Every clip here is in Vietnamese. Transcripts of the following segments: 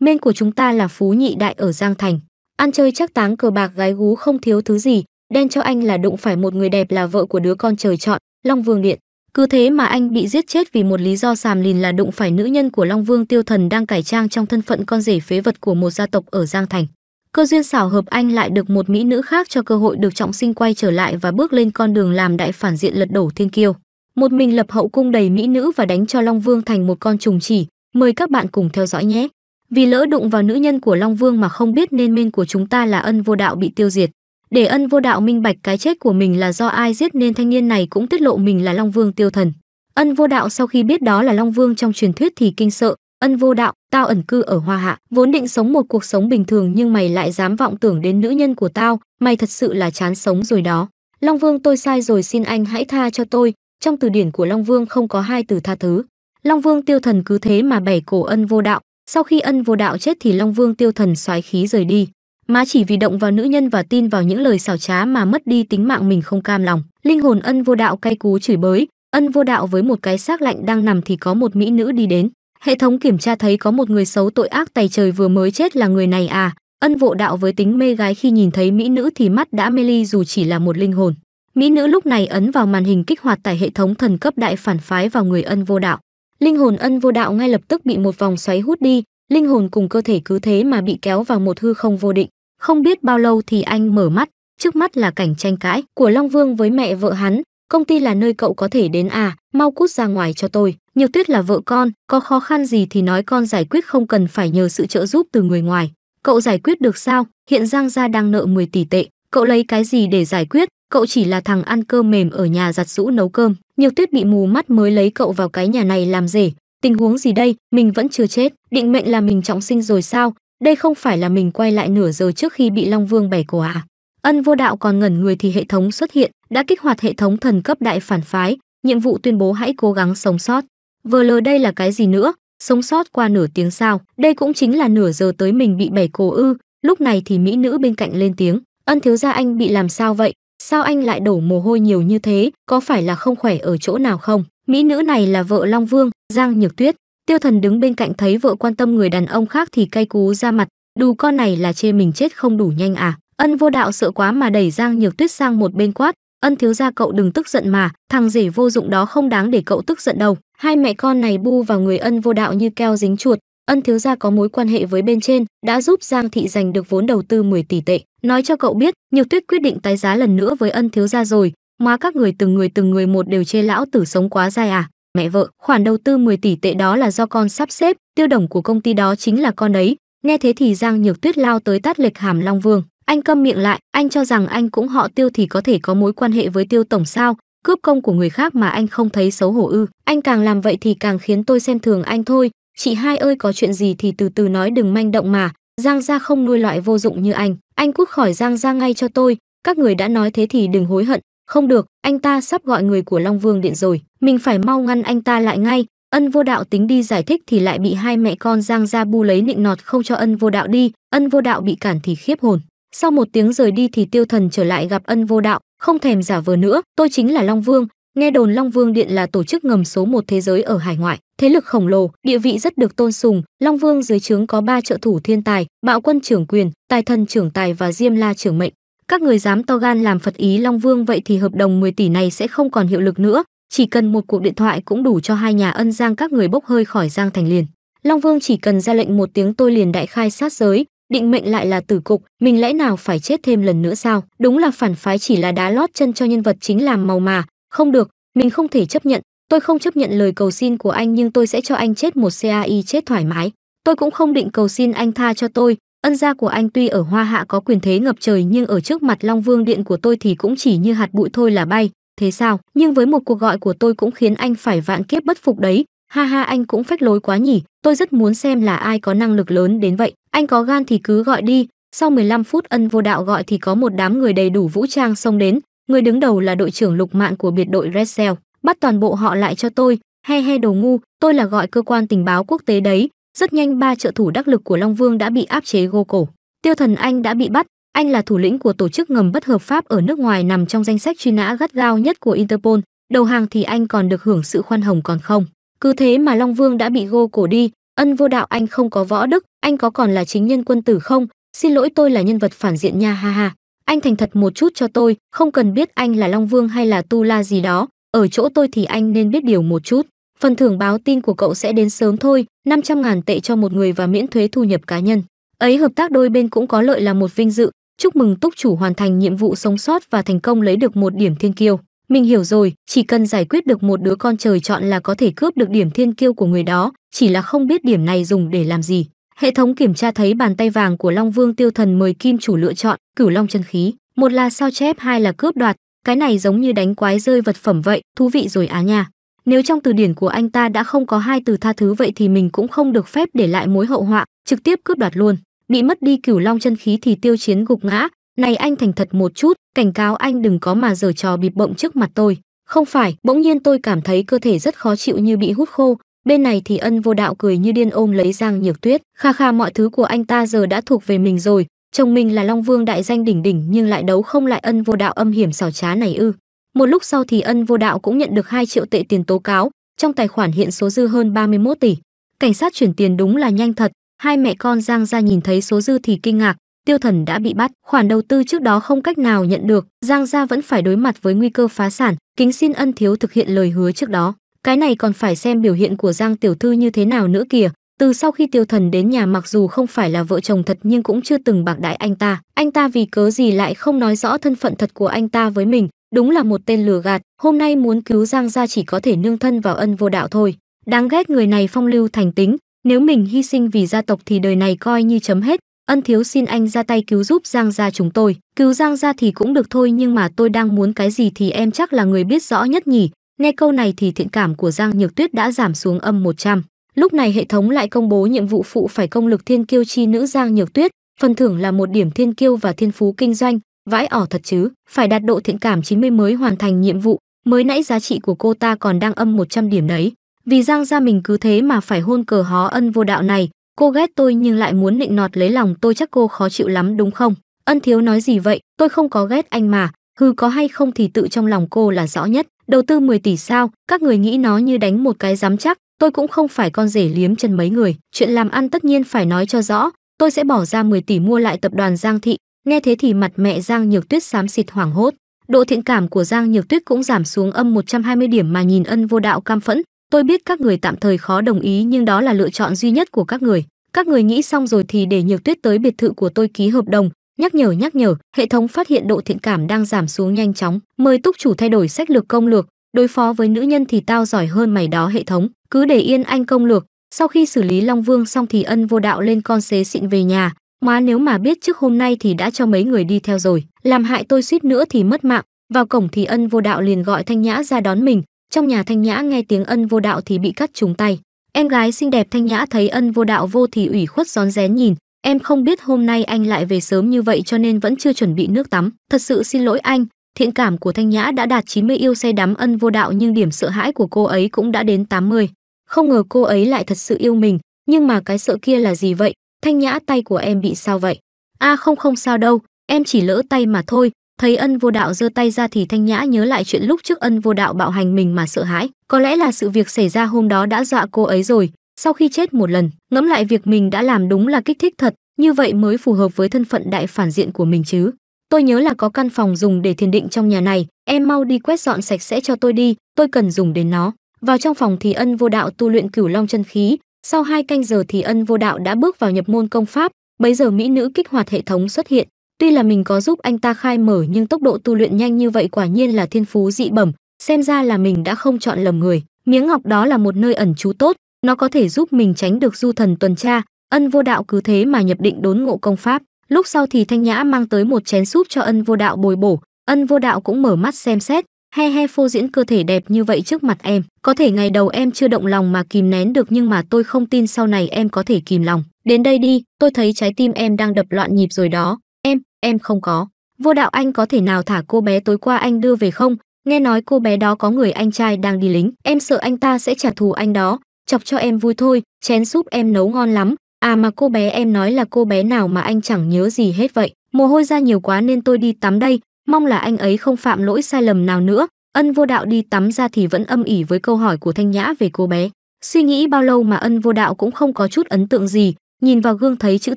men của chúng ta là phú nhị đại ở Giang Thành. Ăn chơi chắc táng cờ bạc gái gú không thiếu thứ gì, đen cho anh là đụng phải một người đẹp là vợ của đứa con trời chọn, Long Vương Điện. Cứ thế mà anh bị giết chết vì một lý do xàm lìn là đụng phải nữ nhân của Long Vương Tiêu Thần đang cải trang trong thân phận con rể phế vật của một gia tộc ở Giang Thành. Cơ duyên xảo hợp anh lại được một mỹ nữ khác cho cơ hội được trọng sinh quay trở lại và bước lên con đường làm đại phản diện lật đổ thiên kiêu. Một mình lập hậu cung đầy mỹ nữ và đánh cho Long Vương thành một con trùng chỉ. Mời các bạn cùng theo dõi nhé vì lỡ đụng vào nữ nhân của long vương mà không biết nên minh của chúng ta là ân vô đạo bị tiêu diệt để ân vô đạo minh bạch cái chết của mình là do ai giết nên thanh niên này cũng tiết lộ mình là long vương tiêu thần ân vô đạo sau khi biết đó là long vương trong truyền thuyết thì kinh sợ ân vô đạo tao ẩn cư ở hoa hạ vốn định sống một cuộc sống bình thường nhưng mày lại dám vọng tưởng đến nữ nhân của tao mày thật sự là chán sống rồi đó long vương tôi sai rồi xin anh hãy tha cho tôi trong từ điển của long vương không có hai từ tha thứ long vương tiêu thần cứ thế mà bẻ cổ ân vô đạo sau khi ân vô đạo chết thì Long Vương tiêu thần xoáy khí rời đi, mà chỉ vì động vào nữ nhân và tin vào những lời xảo trá mà mất đi tính mạng mình không cam lòng. Linh hồn ân vô đạo cay cú chửi bới, ân vô đạo với một cái xác lạnh đang nằm thì có một mỹ nữ đi đến. Hệ thống kiểm tra thấy có một người xấu tội ác tày trời vừa mới chết là người này à, ân vô đạo với tính mê gái khi nhìn thấy mỹ nữ thì mắt đã mê ly dù chỉ là một linh hồn. Mỹ nữ lúc này ấn vào màn hình kích hoạt tại hệ thống thần cấp đại phản phái vào người ân vô đạo linh hồn ân vô đạo ngay lập tức bị một vòng xoáy hút đi linh hồn cùng cơ thể cứ thế mà bị kéo vào một hư không vô định không biết bao lâu thì anh mở mắt trước mắt là cảnh tranh cãi của long vương với mẹ vợ hắn công ty là nơi cậu có thể đến à mau cút ra ngoài cho tôi nhiều tuyết là vợ con có khó khăn gì thì nói con giải quyết không cần phải nhờ sự trợ giúp từ người ngoài cậu giải quyết được sao hiện giang gia đang nợ 10 tỷ tệ cậu lấy cái gì để giải quyết cậu chỉ là thằng ăn cơm mềm ở nhà giặt rũ nấu cơm Nhiêu Tuyết bị mù mắt mới lấy cậu vào cái nhà này làm rể, tình huống gì đây, mình vẫn chưa chết, định mệnh là mình trọng sinh rồi sao? Đây không phải là mình quay lại nửa giờ trước khi bị Long Vương bẻ cổ à? Ân Vô Đạo còn ngẩn người thì hệ thống xuất hiện, đã kích hoạt hệ thống thần cấp đại phản phái, nhiệm vụ tuyên bố hãy cố gắng sống sót. Vừa lờ đây là cái gì nữa? Sống sót qua nửa tiếng sao? Đây cũng chính là nửa giờ tới mình bị bẻ cổ ư? Lúc này thì mỹ nữ bên cạnh lên tiếng, "Ân thiếu gia anh bị làm sao vậy? sao anh lại đổ mồ hôi nhiều như thế, có phải là không khỏe ở chỗ nào không? Mỹ nữ này là vợ Long Vương, Giang Nhược Tuyết. Tiêu Thần đứng bên cạnh thấy vợ quan tâm người đàn ông khác thì cay cú ra mặt, đù con này là chê mình chết không đủ nhanh à? Ân vô đạo sợ quá mà đẩy Giang Nhược Tuyết sang một bên quát, "Ân thiếu gia cậu đừng tức giận mà, thằng rể vô dụng đó không đáng để cậu tức giận đâu." Hai mẹ con này bu vào người Ân vô đạo như keo dính chuột, ân thiếu gia có mối quan hệ với bên trên đã giúp giang thị giành được vốn đầu tư 10 tỷ tệ nói cho cậu biết nhiều tuyết quyết định tái giá lần nữa với ân thiếu gia rồi mà các người từng người từng người một đều chê lão tử sống quá dài à mẹ vợ khoản đầu tư 10 tỷ tệ đó là do con sắp xếp tiêu đồng của công ty đó chính là con đấy nghe thế thì giang nhược tuyết lao tới tát lệch hàm long vương anh câm miệng lại anh cho rằng anh cũng họ tiêu thì có thể có mối quan hệ với tiêu tổng sao cướp công của người khác mà anh không thấy xấu hổ ư anh càng làm vậy thì càng khiến tôi xem thường anh thôi Chị hai ơi có chuyện gì thì từ từ nói đừng manh động mà, Giang gia không nuôi loại vô dụng như anh, anh cút khỏi Giang gia ngay cho tôi, các người đã nói thế thì đừng hối hận, không được, anh ta sắp gọi người của Long Vương Điện rồi, mình phải mau ngăn anh ta lại ngay. Ân vô đạo tính đi giải thích thì lại bị hai mẹ con Giang Gia Bu lấy nịnh nọt không cho ân vô đạo đi, ân vô đạo bị cản thì khiếp hồn. Sau một tiếng rời đi thì tiêu thần trở lại gặp ân vô đạo, không thèm giả vờ nữa, tôi chính là Long Vương, Nghe đồn Long Vương Điện là tổ chức ngầm số một thế giới ở hải ngoại, thế lực khổng lồ, địa vị rất được tôn sùng. Long Vương dưới trướng có ba trợ thủ thiên tài, Bạo Quân trưởng quyền, Tài Thần trưởng tài và Diêm La trưởng mệnh. Các người dám to gan làm phật ý Long Vương vậy thì hợp đồng 10 tỷ này sẽ không còn hiệu lực nữa, chỉ cần một cuộc điện thoại cũng đủ cho hai nhà ân giang các người bốc hơi khỏi giang thành liền. Long Vương chỉ cần ra lệnh một tiếng tôi liền đại khai sát giới, định mệnh lại là tử cục, mình lẽ nào phải chết thêm lần nữa sao? Đúng là phản phái chỉ là đá lót chân cho nhân vật chính làm màu mà, không được mình không thể chấp nhận tôi không chấp nhận lời cầu xin của anh nhưng tôi sẽ cho anh chết một cai chết thoải mái tôi cũng không định cầu xin anh tha cho tôi ân gia của anh tuy ở hoa hạ có quyền thế ngập trời nhưng ở trước mặt long vương điện của tôi thì cũng chỉ như hạt bụi thôi là bay thế sao nhưng với một cuộc gọi của tôi cũng khiến anh phải vạn kiếp bất phục đấy ha ha anh cũng phách lối quá nhỉ tôi rất muốn xem là ai có năng lực lớn đến vậy anh có gan thì cứ gọi đi sau 15 phút ân vô đạo gọi thì có một đám người đầy đủ vũ trang xông đến người đứng đầu là đội trưởng lục mạn của biệt đội Red Cell, bắt toàn bộ họ lại cho tôi, he he đồ ngu, tôi là gọi cơ quan tình báo quốc tế đấy. Rất nhanh ba trợ thủ đắc lực của Long Vương đã bị áp chế gô cổ. Tiêu Thần Anh đã bị bắt, anh là thủ lĩnh của tổ chức ngầm bất hợp pháp ở nước ngoài nằm trong danh sách truy nã gắt gao nhất của Interpol, đầu hàng thì anh còn được hưởng sự khoan hồng còn không. Cứ thế mà Long Vương đã bị gô cổ đi, ân vô đạo anh không có võ đức, anh có còn là chính nhân quân tử không? Xin lỗi tôi là nhân vật phản diện nha ha ha anh thành thật một chút cho tôi không cần biết anh là long vương hay là tu la gì đó ở chỗ tôi thì anh nên biết điều một chút phần thưởng báo tin của cậu sẽ đến sớm thôi 500.000 tệ cho một người và miễn thuế thu nhập cá nhân ấy hợp tác đôi bên cũng có lợi là một vinh dự chúc mừng túc chủ hoàn thành nhiệm vụ sống sót và thành công lấy được một điểm thiên kiêu mình hiểu rồi chỉ cần giải quyết được một đứa con trời chọn là có thể cướp được điểm thiên kiêu của người đó chỉ là không biết điểm này dùng để làm gì Hệ thống kiểm tra thấy bàn tay vàng của Long Vương Tiêu Thần mời kim chủ lựa chọn, cửu long chân khí, một là sao chép, hai là cướp đoạt, cái này giống như đánh quái rơi vật phẩm vậy, thú vị rồi á nha. Nếu trong từ điển của anh ta đã không có hai từ tha thứ vậy thì mình cũng không được phép để lại mối hậu họa, trực tiếp cướp đoạt luôn. Bị mất đi cửu long chân khí thì tiêu chiến gục ngã, này anh thành thật một chút, cảnh cáo anh đừng có mà giở trò bịp bộng trước mặt tôi. Không phải, bỗng nhiên tôi cảm thấy cơ thể rất khó chịu như bị hút khô, bên này thì ân vô đạo cười như điên ôm lấy giang nhược tuyết kha kha mọi thứ của anh ta giờ đã thuộc về mình rồi chồng mình là long vương đại danh đỉnh đỉnh nhưng lại đấu không lại ân vô đạo âm hiểm xảo trá này ư một lúc sau thì ân vô đạo cũng nhận được 2 triệu tệ tiền tố cáo trong tài khoản hiện số dư hơn 31 tỷ cảnh sát chuyển tiền đúng là nhanh thật hai mẹ con giang ra nhìn thấy số dư thì kinh ngạc tiêu thần đã bị bắt khoản đầu tư trước đó không cách nào nhận được giang gia vẫn phải đối mặt với nguy cơ phá sản kính xin ân thiếu thực hiện lời hứa trước đó cái này còn phải xem biểu hiện của giang tiểu thư như thế nào nữa kìa từ sau khi tiêu thần đến nhà mặc dù không phải là vợ chồng thật nhưng cũng chưa từng bạc đãi anh ta anh ta vì cớ gì lại không nói rõ thân phận thật của anh ta với mình đúng là một tên lừa gạt hôm nay muốn cứu giang ra chỉ có thể nương thân vào ân vô đạo thôi đáng ghét người này phong lưu thành tính nếu mình hy sinh vì gia tộc thì đời này coi như chấm hết ân thiếu xin anh ra tay cứu giúp giang gia chúng tôi cứu giang gia thì cũng được thôi nhưng mà tôi đang muốn cái gì thì em chắc là người biết rõ nhất nhỉ Nghe câu này thì thiện cảm của Giang Nhược Tuyết đã giảm xuống âm 100. Lúc này hệ thống lại công bố nhiệm vụ phụ phải công lực thiên kiêu chi nữ Giang Nhược Tuyết, phần thưởng là một điểm thiên kiêu và thiên phú kinh doanh, vãi ỏ thật chứ, phải đạt độ thiện cảm 90 mới hoàn thành nhiệm vụ, mới nãy giá trị của cô ta còn đang âm 100 điểm đấy. Vì Giang gia mình cứ thế mà phải hôn cờ hó ân vô đạo này, cô ghét tôi nhưng lại muốn nịnh nọt lấy lòng tôi chắc cô khó chịu lắm đúng không? Ân thiếu nói gì vậy, tôi không có ghét anh mà, hư có hay không thì tự trong lòng cô là rõ nhất đầu tư 10 tỷ sao, các người nghĩ nó như đánh một cái giám chắc, tôi cũng không phải con rể liếm chân mấy người, chuyện làm ăn tất nhiên phải nói cho rõ, tôi sẽ bỏ ra 10 tỷ mua lại tập đoàn Giang Thị, nghe thế thì mặt mẹ Giang Nhược Tuyết xám xịt hoảng hốt. Độ thiện cảm của Giang Nhược Tuyết cũng giảm xuống âm 120 điểm mà nhìn ân vô đạo cam phẫn, tôi biết các người tạm thời khó đồng ý nhưng đó là lựa chọn duy nhất của các người. Các người nghĩ xong rồi thì để Nhược Tuyết tới biệt thự của tôi ký hợp đồng, Nhắc nhở nhắc nhở, hệ thống phát hiện độ thiện cảm đang giảm xuống nhanh chóng, mời túc chủ thay đổi sách lược công lược, đối phó với nữ nhân thì tao giỏi hơn mày đó hệ thống, cứ để yên anh công lược. Sau khi xử lý Long Vương xong thì ân vô đạo lên con xế xịn về nhà, má nếu mà biết trước hôm nay thì đã cho mấy người đi theo rồi, làm hại tôi suýt nữa thì mất mạng. Vào cổng thì ân vô đạo liền gọi Thanh Nhã ra đón mình, trong nhà Thanh Nhã nghe tiếng ân vô đạo thì bị cắt trúng tay. Em gái xinh đẹp Thanh Nhã thấy ân vô đạo vô thì ủy khuất rón rén nhìn, Em không biết hôm nay anh lại về sớm như vậy cho nên vẫn chưa chuẩn bị nước tắm. Thật sự xin lỗi anh, thiện cảm của Thanh Nhã đã đạt 90 yêu say đắm ân vô đạo nhưng điểm sợ hãi của cô ấy cũng đã đến 80. Không ngờ cô ấy lại thật sự yêu mình, nhưng mà cái sợ kia là gì vậy? Thanh Nhã tay của em bị sao vậy? A à, không không sao đâu, em chỉ lỡ tay mà thôi. Thấy ân vô đạo giơ tay ra thì Thanh Nhã nhớ lại chuyện lúc trước ân vô đạo bạo hành mình mà sợ hãi. Có lẽ là sự việc xảy ra hôm đó đã dọa cô ấy rồi, sau khi chết một lần ngẫm lại việc mình đã làm đúng là kích thích thật như vậy mới phù hợp với thân phận đại phản diện của mình chứ tôi nhớ là có căn phòng dùng để thiền định trong nhà này em mau đi quét dọn sạch sẽ cho tôi đi tôi cần dùng đến nó vào trong phòng thì ân vô đạo tu luyện cửu long chân khí sau hai canh giờ thì ân vô đạo đã bước vào nhập môn công pháp bấy giờ mỹ nữ kích hoạt hệ thống xuất hiện tuy là mình có giúp anh ta khai mở nhưng tốc độ tu luyện nhanh như vậy quả nhiên là thiên phú dị bẩm xem ra là mình đã không chọn lầm người miếng ngọc đó là một nơi ẩn trú tốt nó có thể giúp mình tránh được du thần tuần tra ân vô đạo cứ thế mà nhập định đốn ngộ công pháp lúc sau thì thanh nhã mang tới một chén súp cho ân vô đạo bồi bổ ân vô đạo cũng mở mắt xem xét he he phô diễn cơ thể đẹp như vậy trước mặt em có thể ngày đầu em chưa động lòng mà kìm nén được nhưng mà tôi không tin sau này em có thể kìm lòng đến đây đi tôi thấy trái tim em đang đập loạn nhịp rồi đó em em không có vô đạo anh có thể nào thả cô bé tối qua anh đưa về không nghe nói cô bé đó có người anh trai đang đi lính em sợ anh ta sẽ trả thù anh đó chọc cho em vui thôi, chén súp em nấu ngon lắm. À mà cô bé em nói là cô bé nào mà anh chẳng nhớ gì hết vậy. Mồ hôi ra nhiều quá nên tôi đi tắm đây, mong là anh ấy không phạm lỗi sai lầm nào nữa. Ân vô đạo đi tắm ra thì vẫn âm ỉ với câu hỏi của Thanh Nhã về cô bé. Suy nghĩ bao lâu mà ân vô đạo cũng không có chút ấn tượng gì, nhìn vào gương thấy chữ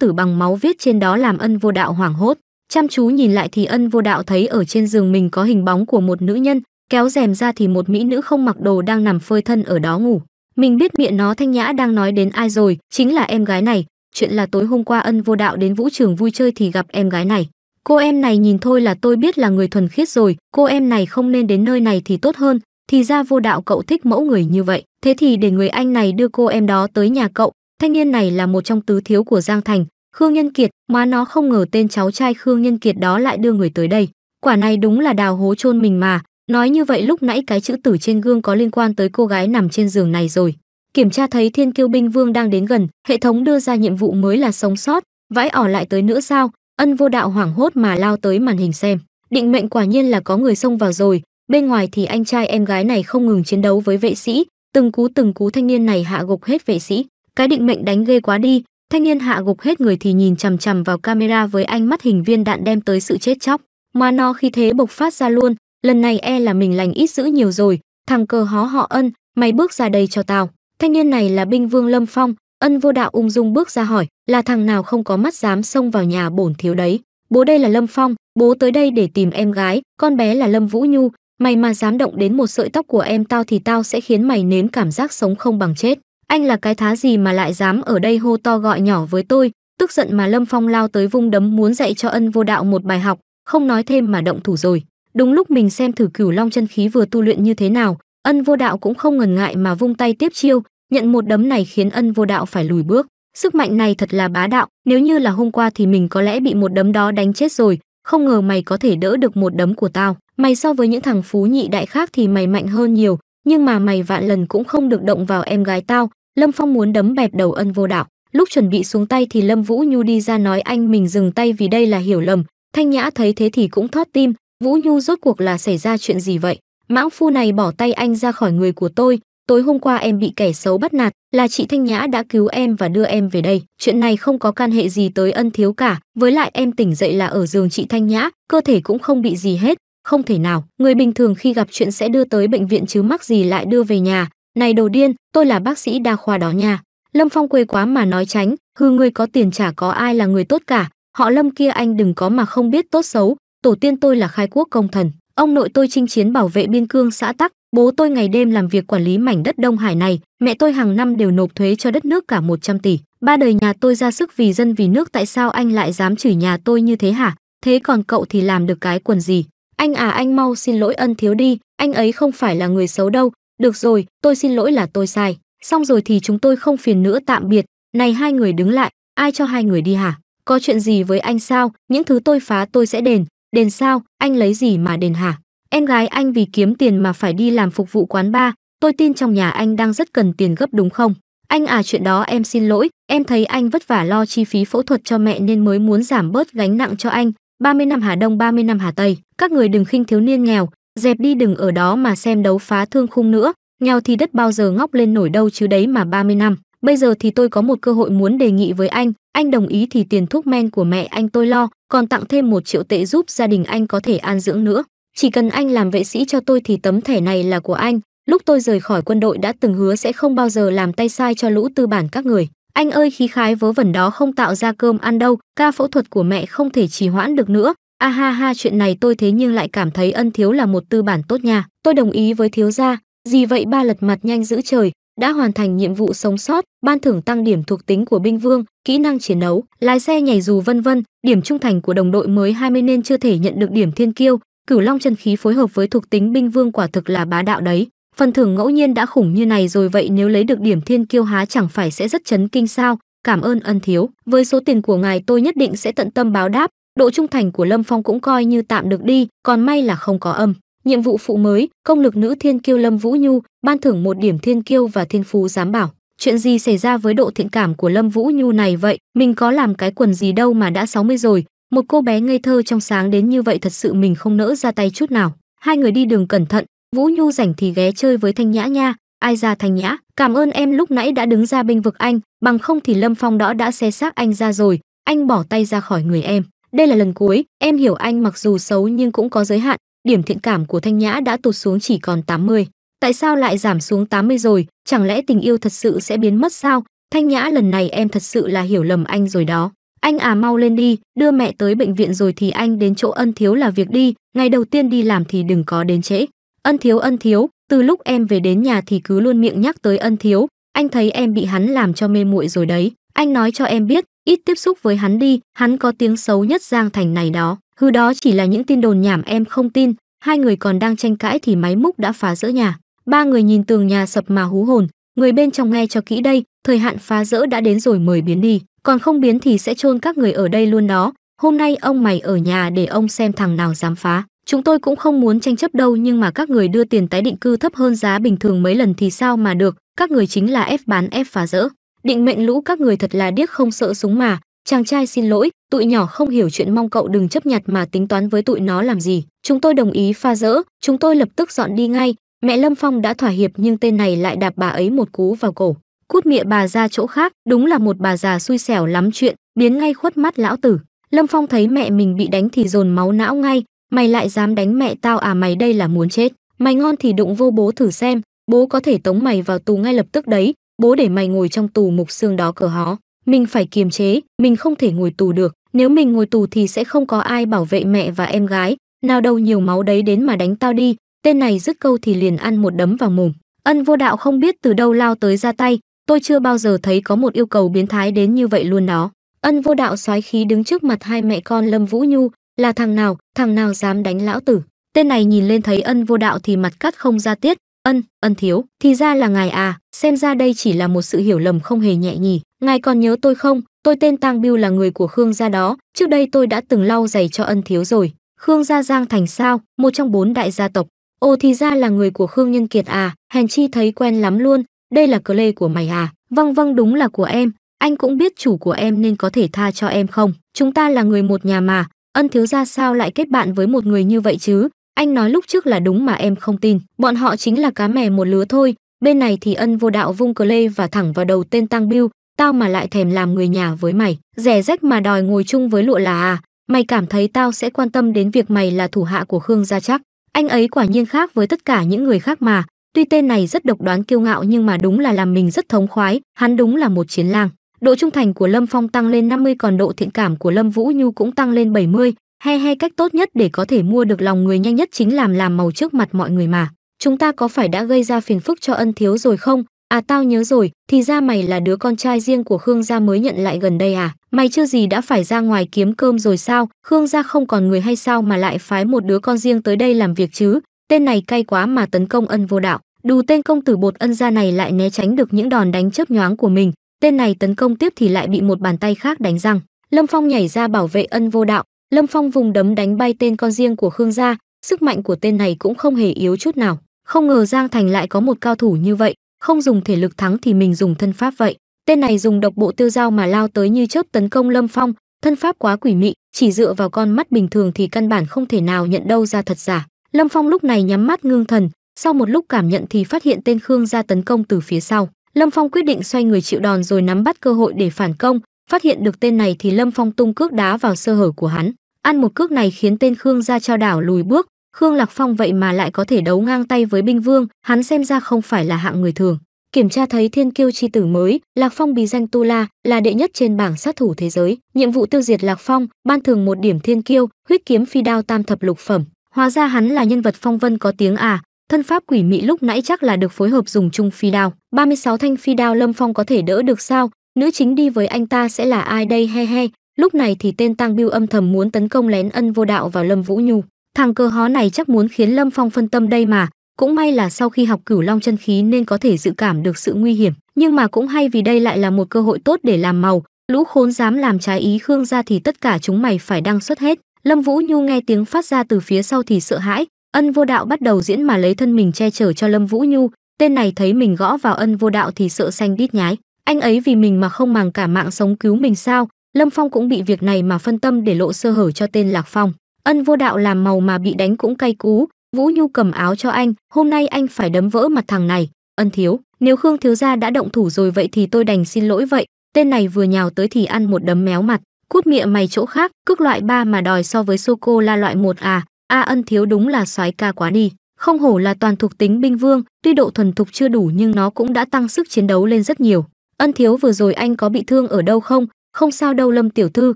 tử bằng máu viết trên đó làm ân vô đạo hoảng hốt. Chăm chú nhìn lại thì ân vô đạo thấy ở trên giường mình có hình bóng của một nữ nhân, kéo rèm ra thì một mỹ nữ không mặc đồ đang nằm phơi thân ở đó ngủ. Mình biết miệng nó thanh nhã đang nói đến ai rồi, chính là em gái này. Chuyện là tối hôm qua ân vô đạo đến vũ trường vui chơi thì gặp em gái này. Cô em này nhìn thôi là tôi biết là người thuần khiết rồi, cô em này không nên đến nơi này thì tốt hơn. Thì ra vô đạo cậu thích mẫu người như vậy, thế thì để người anh này đưa cô em đó tới nhà cậu. Thanh niên này là một trong tứ thiếu của Giang Thành, Khương Nhân Kiệt, mà nó không ngờ tên cháu trai Khương Nhân Kiệt đó lại đưa người tới đây. Quả này đúng là đào hố chôn mình mà, Nói như vậy lúc nãy cái chữ tử trên gương có liên quan tới cô gái nằm trên giường này rồi. Kiểm tra thấy Thiên Kiêu binh vương đang đến gần, hệ thống đưa ra nhiệm vụ mới là sống sót, vãi ỏ lại tới nữa sao? Ân Vô Đạo hoảng hốt mà lao tới màn hình xem. Định mệnh quả nhiên là có người xông vào rồi, bên ngoài thì anh trai em gái này không ngừng chiến đấu với vệ sĩ, từng cú từng cú thanh niên này hạ gục hết vệ sĩ. Cái định mệnh đánh ghê quá đi, thanh niên hạ gục hết người thì nhìn chằm chằm vào camera với ánh mắt hình viên đạn đem tới sự chết chóc mà nó khi thế bộc phát ra luôn lần này e là mình lành ít giữ nhiều rồi thằng cờ hó họ ân mày bước ra đây cho tao thanh niên này là binh vương lâm phong ân vô đạo ung dung bước ra hỏi là thằng nào không có mắt dám xông vào nhà bổn thiếu đấy bố đây là lâm phong bố tới đây để tìm em gái con bé là lâm vũ nhu mày mà dám động đến một sợi tóc của em tao thì tao sẽ khiến mày nếm cảm giác sống không bằng chết anh là cái thá gì mà lại dám ở đây hô to gọi nhỏ với tôi tức giận mà lâm phong lao tới vung đấm muốn dạy cho ân vô đạo một bài học không nói thêm mà động thủ rồi Đúng lúc mình xem thử Cửu Long chân khí vừa tu luyện như thế nào, Ân Vô Đạo cũng không ngần ngại mà vung tay tiếp chiêu, nhận một đấm này khiến Ân Vô Đạo phải lùi bước. Sức mạnh này thật là bá đạo, nếu như là hôm qua thì mình có lẽ bị một đấm đó đánh chết rồi, không ngờ mày có thể đỡ được một đấm của tao. Mày so với những thằng phú nhị đại khác thì mày mạnh hơn nhiều, nhưng mà mày vạn lần cũng không được động vào em gái tao. Lâm Phong muốn đấm bẹp đầu Ân Vô Đạo. Lúc chuẩn bị xuống tay thì Lâm Vũ Nhu đi ra nói anh mình dừng tay vì đây là hiểu lầm. Thanh Nhã thấy thế thì cũng thót tim, Vũ Nhu rốt cuộc là xảy ra chuyện gì vậy? Mãng phu này bỏ tay anh ra khỏi người của tôi, tối hôm qua em bị kẻ xấu bắt nạt, là chị Thanh Nhã đã cứu em và đưa em về đây. Chuyện này không có can hệ gì tới ân thiếu cả, với lại em tỉnh dậy là ở giường chị Thanh Nhã, cơ thể cũng không bị gì hết. Không thể nào, người bình thường khi gặp chuyện sẽ đưa tới bệnh viện chứ mắc gì lại đưa về nhà. Này đồ điên, tôi là bác sĩ đa khoa đó nha. Lâm Phong quê quá mà nói tránh, hư người có tiền chả có ai là người tốt cả. Họ Lâm kia anh đừng có mà không biết tốt xấu, tổ tiên tôi là khai quốc công thần ông nội tôi chinh chiến bảo vệ biên cương xã tắc bố tôi ngày đêm làm việc quản lý mảnh đất đông hải này mẹ tôi hàng năm đều nộp thuế cho đất nước cả 100 tỷ ba đời nhà tôi ra sức vì dân vì nước tại sao anh lại dám chửi nhà tôi như thế hả thế còn cậu thì làm được cái quần gì anh à anh mau xin lỗi ân thiếu đi anh ấy không phải là người xấu đâu được rồi tôi xin lỗi là tôi sai xong rồi thì chúng tôi không phiền nữa tạm biệt này hai người đứng lại ai cho hai người đi hả có chuyện gì với anh sao những thứ tôi phá tôi sẽ đền đền sao anh lấy gì mà đền hả em gái anh vì kiếm tiền mà phải đi làm phục vụ quán bar tôi tin trong nhà anh đang rất cần tiền gấp đúng không anh à chuyện đó em xin lỗi em thấy anh vất vả lo chi phí phẫu thuật cho mẹ nên mới muốn giảm bớt gánh nặng cho anh 30 năm Hà Đông 30 năm Hà Tây các người đừng khinh thiếu niên nghèo dẹp đi đừng ở đó mà xem đấu phá thương khung nữa nghèo thì đất bao giờ ngóc lên nổi đâu chứ đấy mà 30 năm bây giờ thì tôi có một cơ hội muốn đề nghị với anh anh đồng ý thì tiền thuốc men của mẹ anh tôi lo còn tặng thêm một triệu tệ giúp gia đình anh có thể an dưỡng nữa chỉ cần anh làm vệ sĩ cho tôi thì tấm thẻ này là của anh lúc tôi rời khỏi quân đội đã từng hứa sẽ không bao giờ làm tay sai cho lũ tư bản các người anh ơi khí khái vớ vẩn đó không tạo ra cơm ăn đâu ca phẫu thuật của mẹ không thể trì hoãn được nữa a ha ha chuyện này tôi thế nhưng lại cảm thấy ân thiếu là một tư bản tốt nha tôi đồng ý với thiếu gia gì vậy ba lật mặt nhanh giữ trời đã hoàn thành nhiệm vụ sống sót, ban thưởng tăng điểm thuộc tính của binh vương, kỹ năng chiến đấu, lái xe nhảy dù vân vân, điểm trung thành của đồng đội mới 20 nên chưa thể nhận được điểm thiên kiêu, cửu long chân khí phối hợp với thuộc tính binh vương quả thực là bá đạo đấy. Phần thưởng ngẫu nhiên đã khủng như này rồi vậy nếu lấy được điểm thiên kiêu há chẳng phải sẽ rất chấn kinh sao? Cảm ơn ân thiếu, với số tiền của ngài tôi nhất định sẽ tận tâm báo đáp. Độ trung thành của Lâm Phong cũng coi như tạm được đi, còn may là không có âm nhiệm vụ phụ mới công lực nữ thiên kiêu lâm vũ nhu ban thưởng một điểm thiên kiêu và thiên phú giám bảo chuyện gì xảy ra với độ thiện cảm của lâm vũ nhu này vậy mình có làm cái quần gì đâu mà đã 60 rồi một cô bé ngây thơ trong sáng đến như vậy thật sự mình không nỡ ra tay chút nào hai người đi đường cẩn thận vũ nhu rảnh thì ghé chơi với thanh nhã nha ai ra thanh nhã cảm ơn em lúc nãy đã đứng ra bênh vực anh bằng không thì lâm phong đó đã xé xác anh ra rồi anh bỏ tay ra khỏi người em đây là lần cuối em hiểu anh mặc dù xấu nhưng cũng có giới hạn điểm thiện cảm của Thanh Nhã đã tụt xuống chỉ còn 80. Tại sao lại giảm xuống 80 rồi, chẳng lẽ tình yêu thật sự sẽ biến mất sao? Thanh Nhã lần này em thật sự là hiểu lầm anh rồi đó. Anh à mau lên đi, đưa mẹ tới bệnh viện rồi thì anh đến chỗ ân thiếu là việc đi, ngày đầu tiên đi làm thì đừng có đến trễ. Ân thiếu ân thiếu, từ lúc em về đến nhà thì cứ luôn miệng nhắc tới ân thiếu, anh thấy em bị hắn làm cho mê muội rồi đấy. Anh nói cho em biết, ít tiếp xúc với hắn đi, hắn có tiếng xấu nhất Giang Thành này đó hư đó chỉ là những tin đồn nhảm em không tin hai người còn đang tranh cãi thì máy múc đã phá rỡ nhà ba người nhìn tường nhà sập mà hú hồn người bên trong nghe cho kỹ đây thời hạn phá rỡ đã đến rồi mời biến đi còn không biến thì sẽ chôn các người ở đây luôn đó hôm nay ông mày ở nhà để ông xem thằng nào dám phá chúng tôi cũng không muốn tranh chấp đâu nhưng mà các người đưa tiền tái định cư thấp hơn giá bình thường mấy lần thì sao mà được các người chính là ép bán ép phá rỡ định mệnh lũ các người thật là điếc không sợ súng mà Chàng trai xin lỗi, tụi nhỏ không hiểu chuyện mong cậu đừng chấp nhặt mà tính toán với tụi nó làm gì. Chúng tôi đồng ý pha dỡ, chúng tôi lập tức dọn đi ngay. Mẹ Lâm Phong đã thỏa hiệp nhưng tên này lại đạp bà ấy một cú vào cổ. Cút mịa bà ra chỗ khác, đúng là một bà già xui xẻo lắm chuyện, biến ngay khuất mắt lão tử. Lâm Phong thấy mẹ mình bị đánh thì dồn máu não ngay, mày lại dám đánh mẹ tao à mày đây là muốn chết. Mày ngon thì đụng vô bố thử xem, bố có thể tống mày vào tù ngay lập tức đấy, bố để mày ngồi trong tù mục xương đó cờ hó. Mình phải kiềm chế, mình không thể ngồi tù được, nếu mình ngồi tù thì sẽ không có ai bảo vệ mẹ và em gái, nào đâu nhiều máu đấy đến mà đánh tao đi, tên này dứt câu thì liền ăn một đấm vào mồm. Ân vô đạo không biết từ đâu lao tới ra tay, tôi chưa bao giờ thấy có một yêu cầu biến thái đến như vậy luôn đó. Ân vô đạo soái khí đứng trước mặt hai mẹ con Lâm Vũ Nhu, là thằng nào, thằng nào dám đánh lão tử. Tên này nhìn lên thấy ân vô đạo thì mặt cắt không ra tiết, ân, ân thiếu, thì ra là ngài à, xem ra đây chỉ là một sự hiểu lầm không hề nhẹ nhì ngài còn nhớ tôi không tôi tên tang biêu là người của khương gia đó trước đây tôi đã từng lau giày cho ân thiếu rồi khương gia giang thành sao một trong bốn đại gia tộc ồ thì ra là người của khương nhân kiệt à hèn chi thấy quen lắm luôn đây là cờ lê của mày à vâng vâng đúng là của em anh cũng biết chủ của em nên có thể tha cho em không chúng ta là người một nhà mà ân thiếu gia sao lại kết bạn với một người như vậy chứ anh nói lúc trước là đúng mà em không tin bọn họ chính là cá mè một lứa thôi bên này thì ân vô đạo vung cờ lê và thẳng vào đầu tên tăng biêu tao mà lại thèm làm người nhà với mày, rẻ rách mà đòi ngồi chung với lụa là à, mày cảm thấy tao sẽ quan tâm đến việc mày là thủ hạ của Khương gia chắc. Anh ấy quả nhiên khác với tất cả những người khác mà, tuy tên này rất độc đoán kiêu ngạo nhưng mà đúng là làm mình rất thống khoái, hắn đúng là một chiến lang. Độ trung thành của Lâm Phong tăng lên 50 còn độ thiện cảm của Lâm Vũ Nhu cũng tăng lên 70, he he cách tốt nhất để có thể mua được lòng người nhanh nhất chính làm làm màu trước mặt mọi người mà. Chúng ta có phải đã gây ra phiền phức cho ân thiếu rồi không? À tao nhớ rồi, thì ra mày là đứa con trai riêng của Khương gia mới nhận lại gần đây à? Mày chưa gì đã phải ra ngoài kiếm cơm rồi sao? Khương gia không còn người hay sao mà lại phái một đứa con riêng tới đây làm việc chứ? Tên này cay quá mà tấn công ân vô đạo. Đù tên công tử bột ân gia này lại né tránh được những đòn đánh chớp nhoáng của mình. Tên này tấn công tiếp thì lại bị một bàn tay khác đánh răng. Lâm Phong nhảy ra bảo vệ ân vô đạo. Lâm Phong vùng đấm đánh bay tên con riêng của Khương gia. Sức mạnh của tên này cũng không hề yếu chút nào. Không ngờ Giang Thành lại có một cao thủ như vậy, không dùng thể lực thắng thì mình dùng thân pháp vậy tên này dùng độc bộ tiêu dao mà lao tới như chớp tấn công lâm phong thân pháp quá quỷ mị chỉ dựa vào con mắt bình thường thì căn bản không thể nào nhận đâu ra thật giả lâm phong lúc này nhắm mắt ngưng thần sau một lúc cảm nhận thì phát hiện tên khương ra tấn công từ phía sau lâm phong quyết định xoay người chịu đòn rồi nắm bắt cơ hội để phản công phát hiện được tên này thì lâm phong tung cước đá vào sơ hở của hắn ăn một cước này khiến tên khương ra trao đảo lùi bước Khương Lạc Phong vậy mà lại có thể đấu ngang tay với binh vương, hắn xem ra không phải là hạng người thường. Kiểm tra thấy thiên kiêu chi tử mới, Lạc Phong bí danh Tu La, là đệ nhất trên bảng sát thủ thế giới, nhiệm vụ tiêu diệt Lạc Phong, ban thường một điểm thiên kiêu, huyết kiếm phi đao tam thập lục phẩm. Hóa ra hắn là nhân vật phong vân có tiếng à, thân pháp quỷ mị lúc nãy chắc là được phối hợp dùng chung phi đao, 36 thanh phi đao Lâm Phong có thể đỡ được sao? Nữ chính đi với anh ta sẽ là ai đây he he, lúc này thì tên tăng biêu âm thầm muốn tấn công lén ân vô đạo vào lâm vũ nhu Thằng cơ hó này chắc muốn khiến Lâm Phong phân tâm đây mà, cũng may là sau khi học cửu long chân khí nên có thể dự cảm được sự nguy hiểm, nhưng mà cũng hay vì đây lại là một cơ hội tốt để làm màu, lũ khốn dám làm trái ý Khương ra thì tất cả chúng mày phải đăng xuất hết. Lâm Vũ Nhu nghe tiếng phát ra từ phía sau thì sợ hãi, Ân Vô Đạo bắt đầu diễn mà lấy thân mình che chở cho Lâm Vũ Nhu, tên này thấy mình gõ vào Ân Vô Đạo thì sợ xanh đít nhái, anh ấy vì mình mà không màng cả mạng sống cứu mình sao? Lâm Phong cũng bị việc này mà phân tâm để lộ sơ hở cho tên Lạc Phong ân vô đạo làm màu mà bị đánh cũng cay cú vũ nhu cầm áo cho anh hôm nay anh phải đấm vỡ mặt thằng này ân thiếu nếu khương thiếu gia đã động thủ rồi vậy thì tôi đành xin lỗi vậy tên này vừa nhào tới thì ăn một đấm méo mặt cút miệng mày chỗ khác cước loại ba mà đòi so với sô cô la loại một à a ân thiếu đúng là soái ca quá đi không hổ là toàn thuộc tính binh vương tuy độ thuần thục chưa đủ nhưng nó cũng đã tăng sức chiến đấu lên rất nhiều ân thiếu vừa rồi anh có bị thương ở đâu không không sao đâu lâm tiểu thư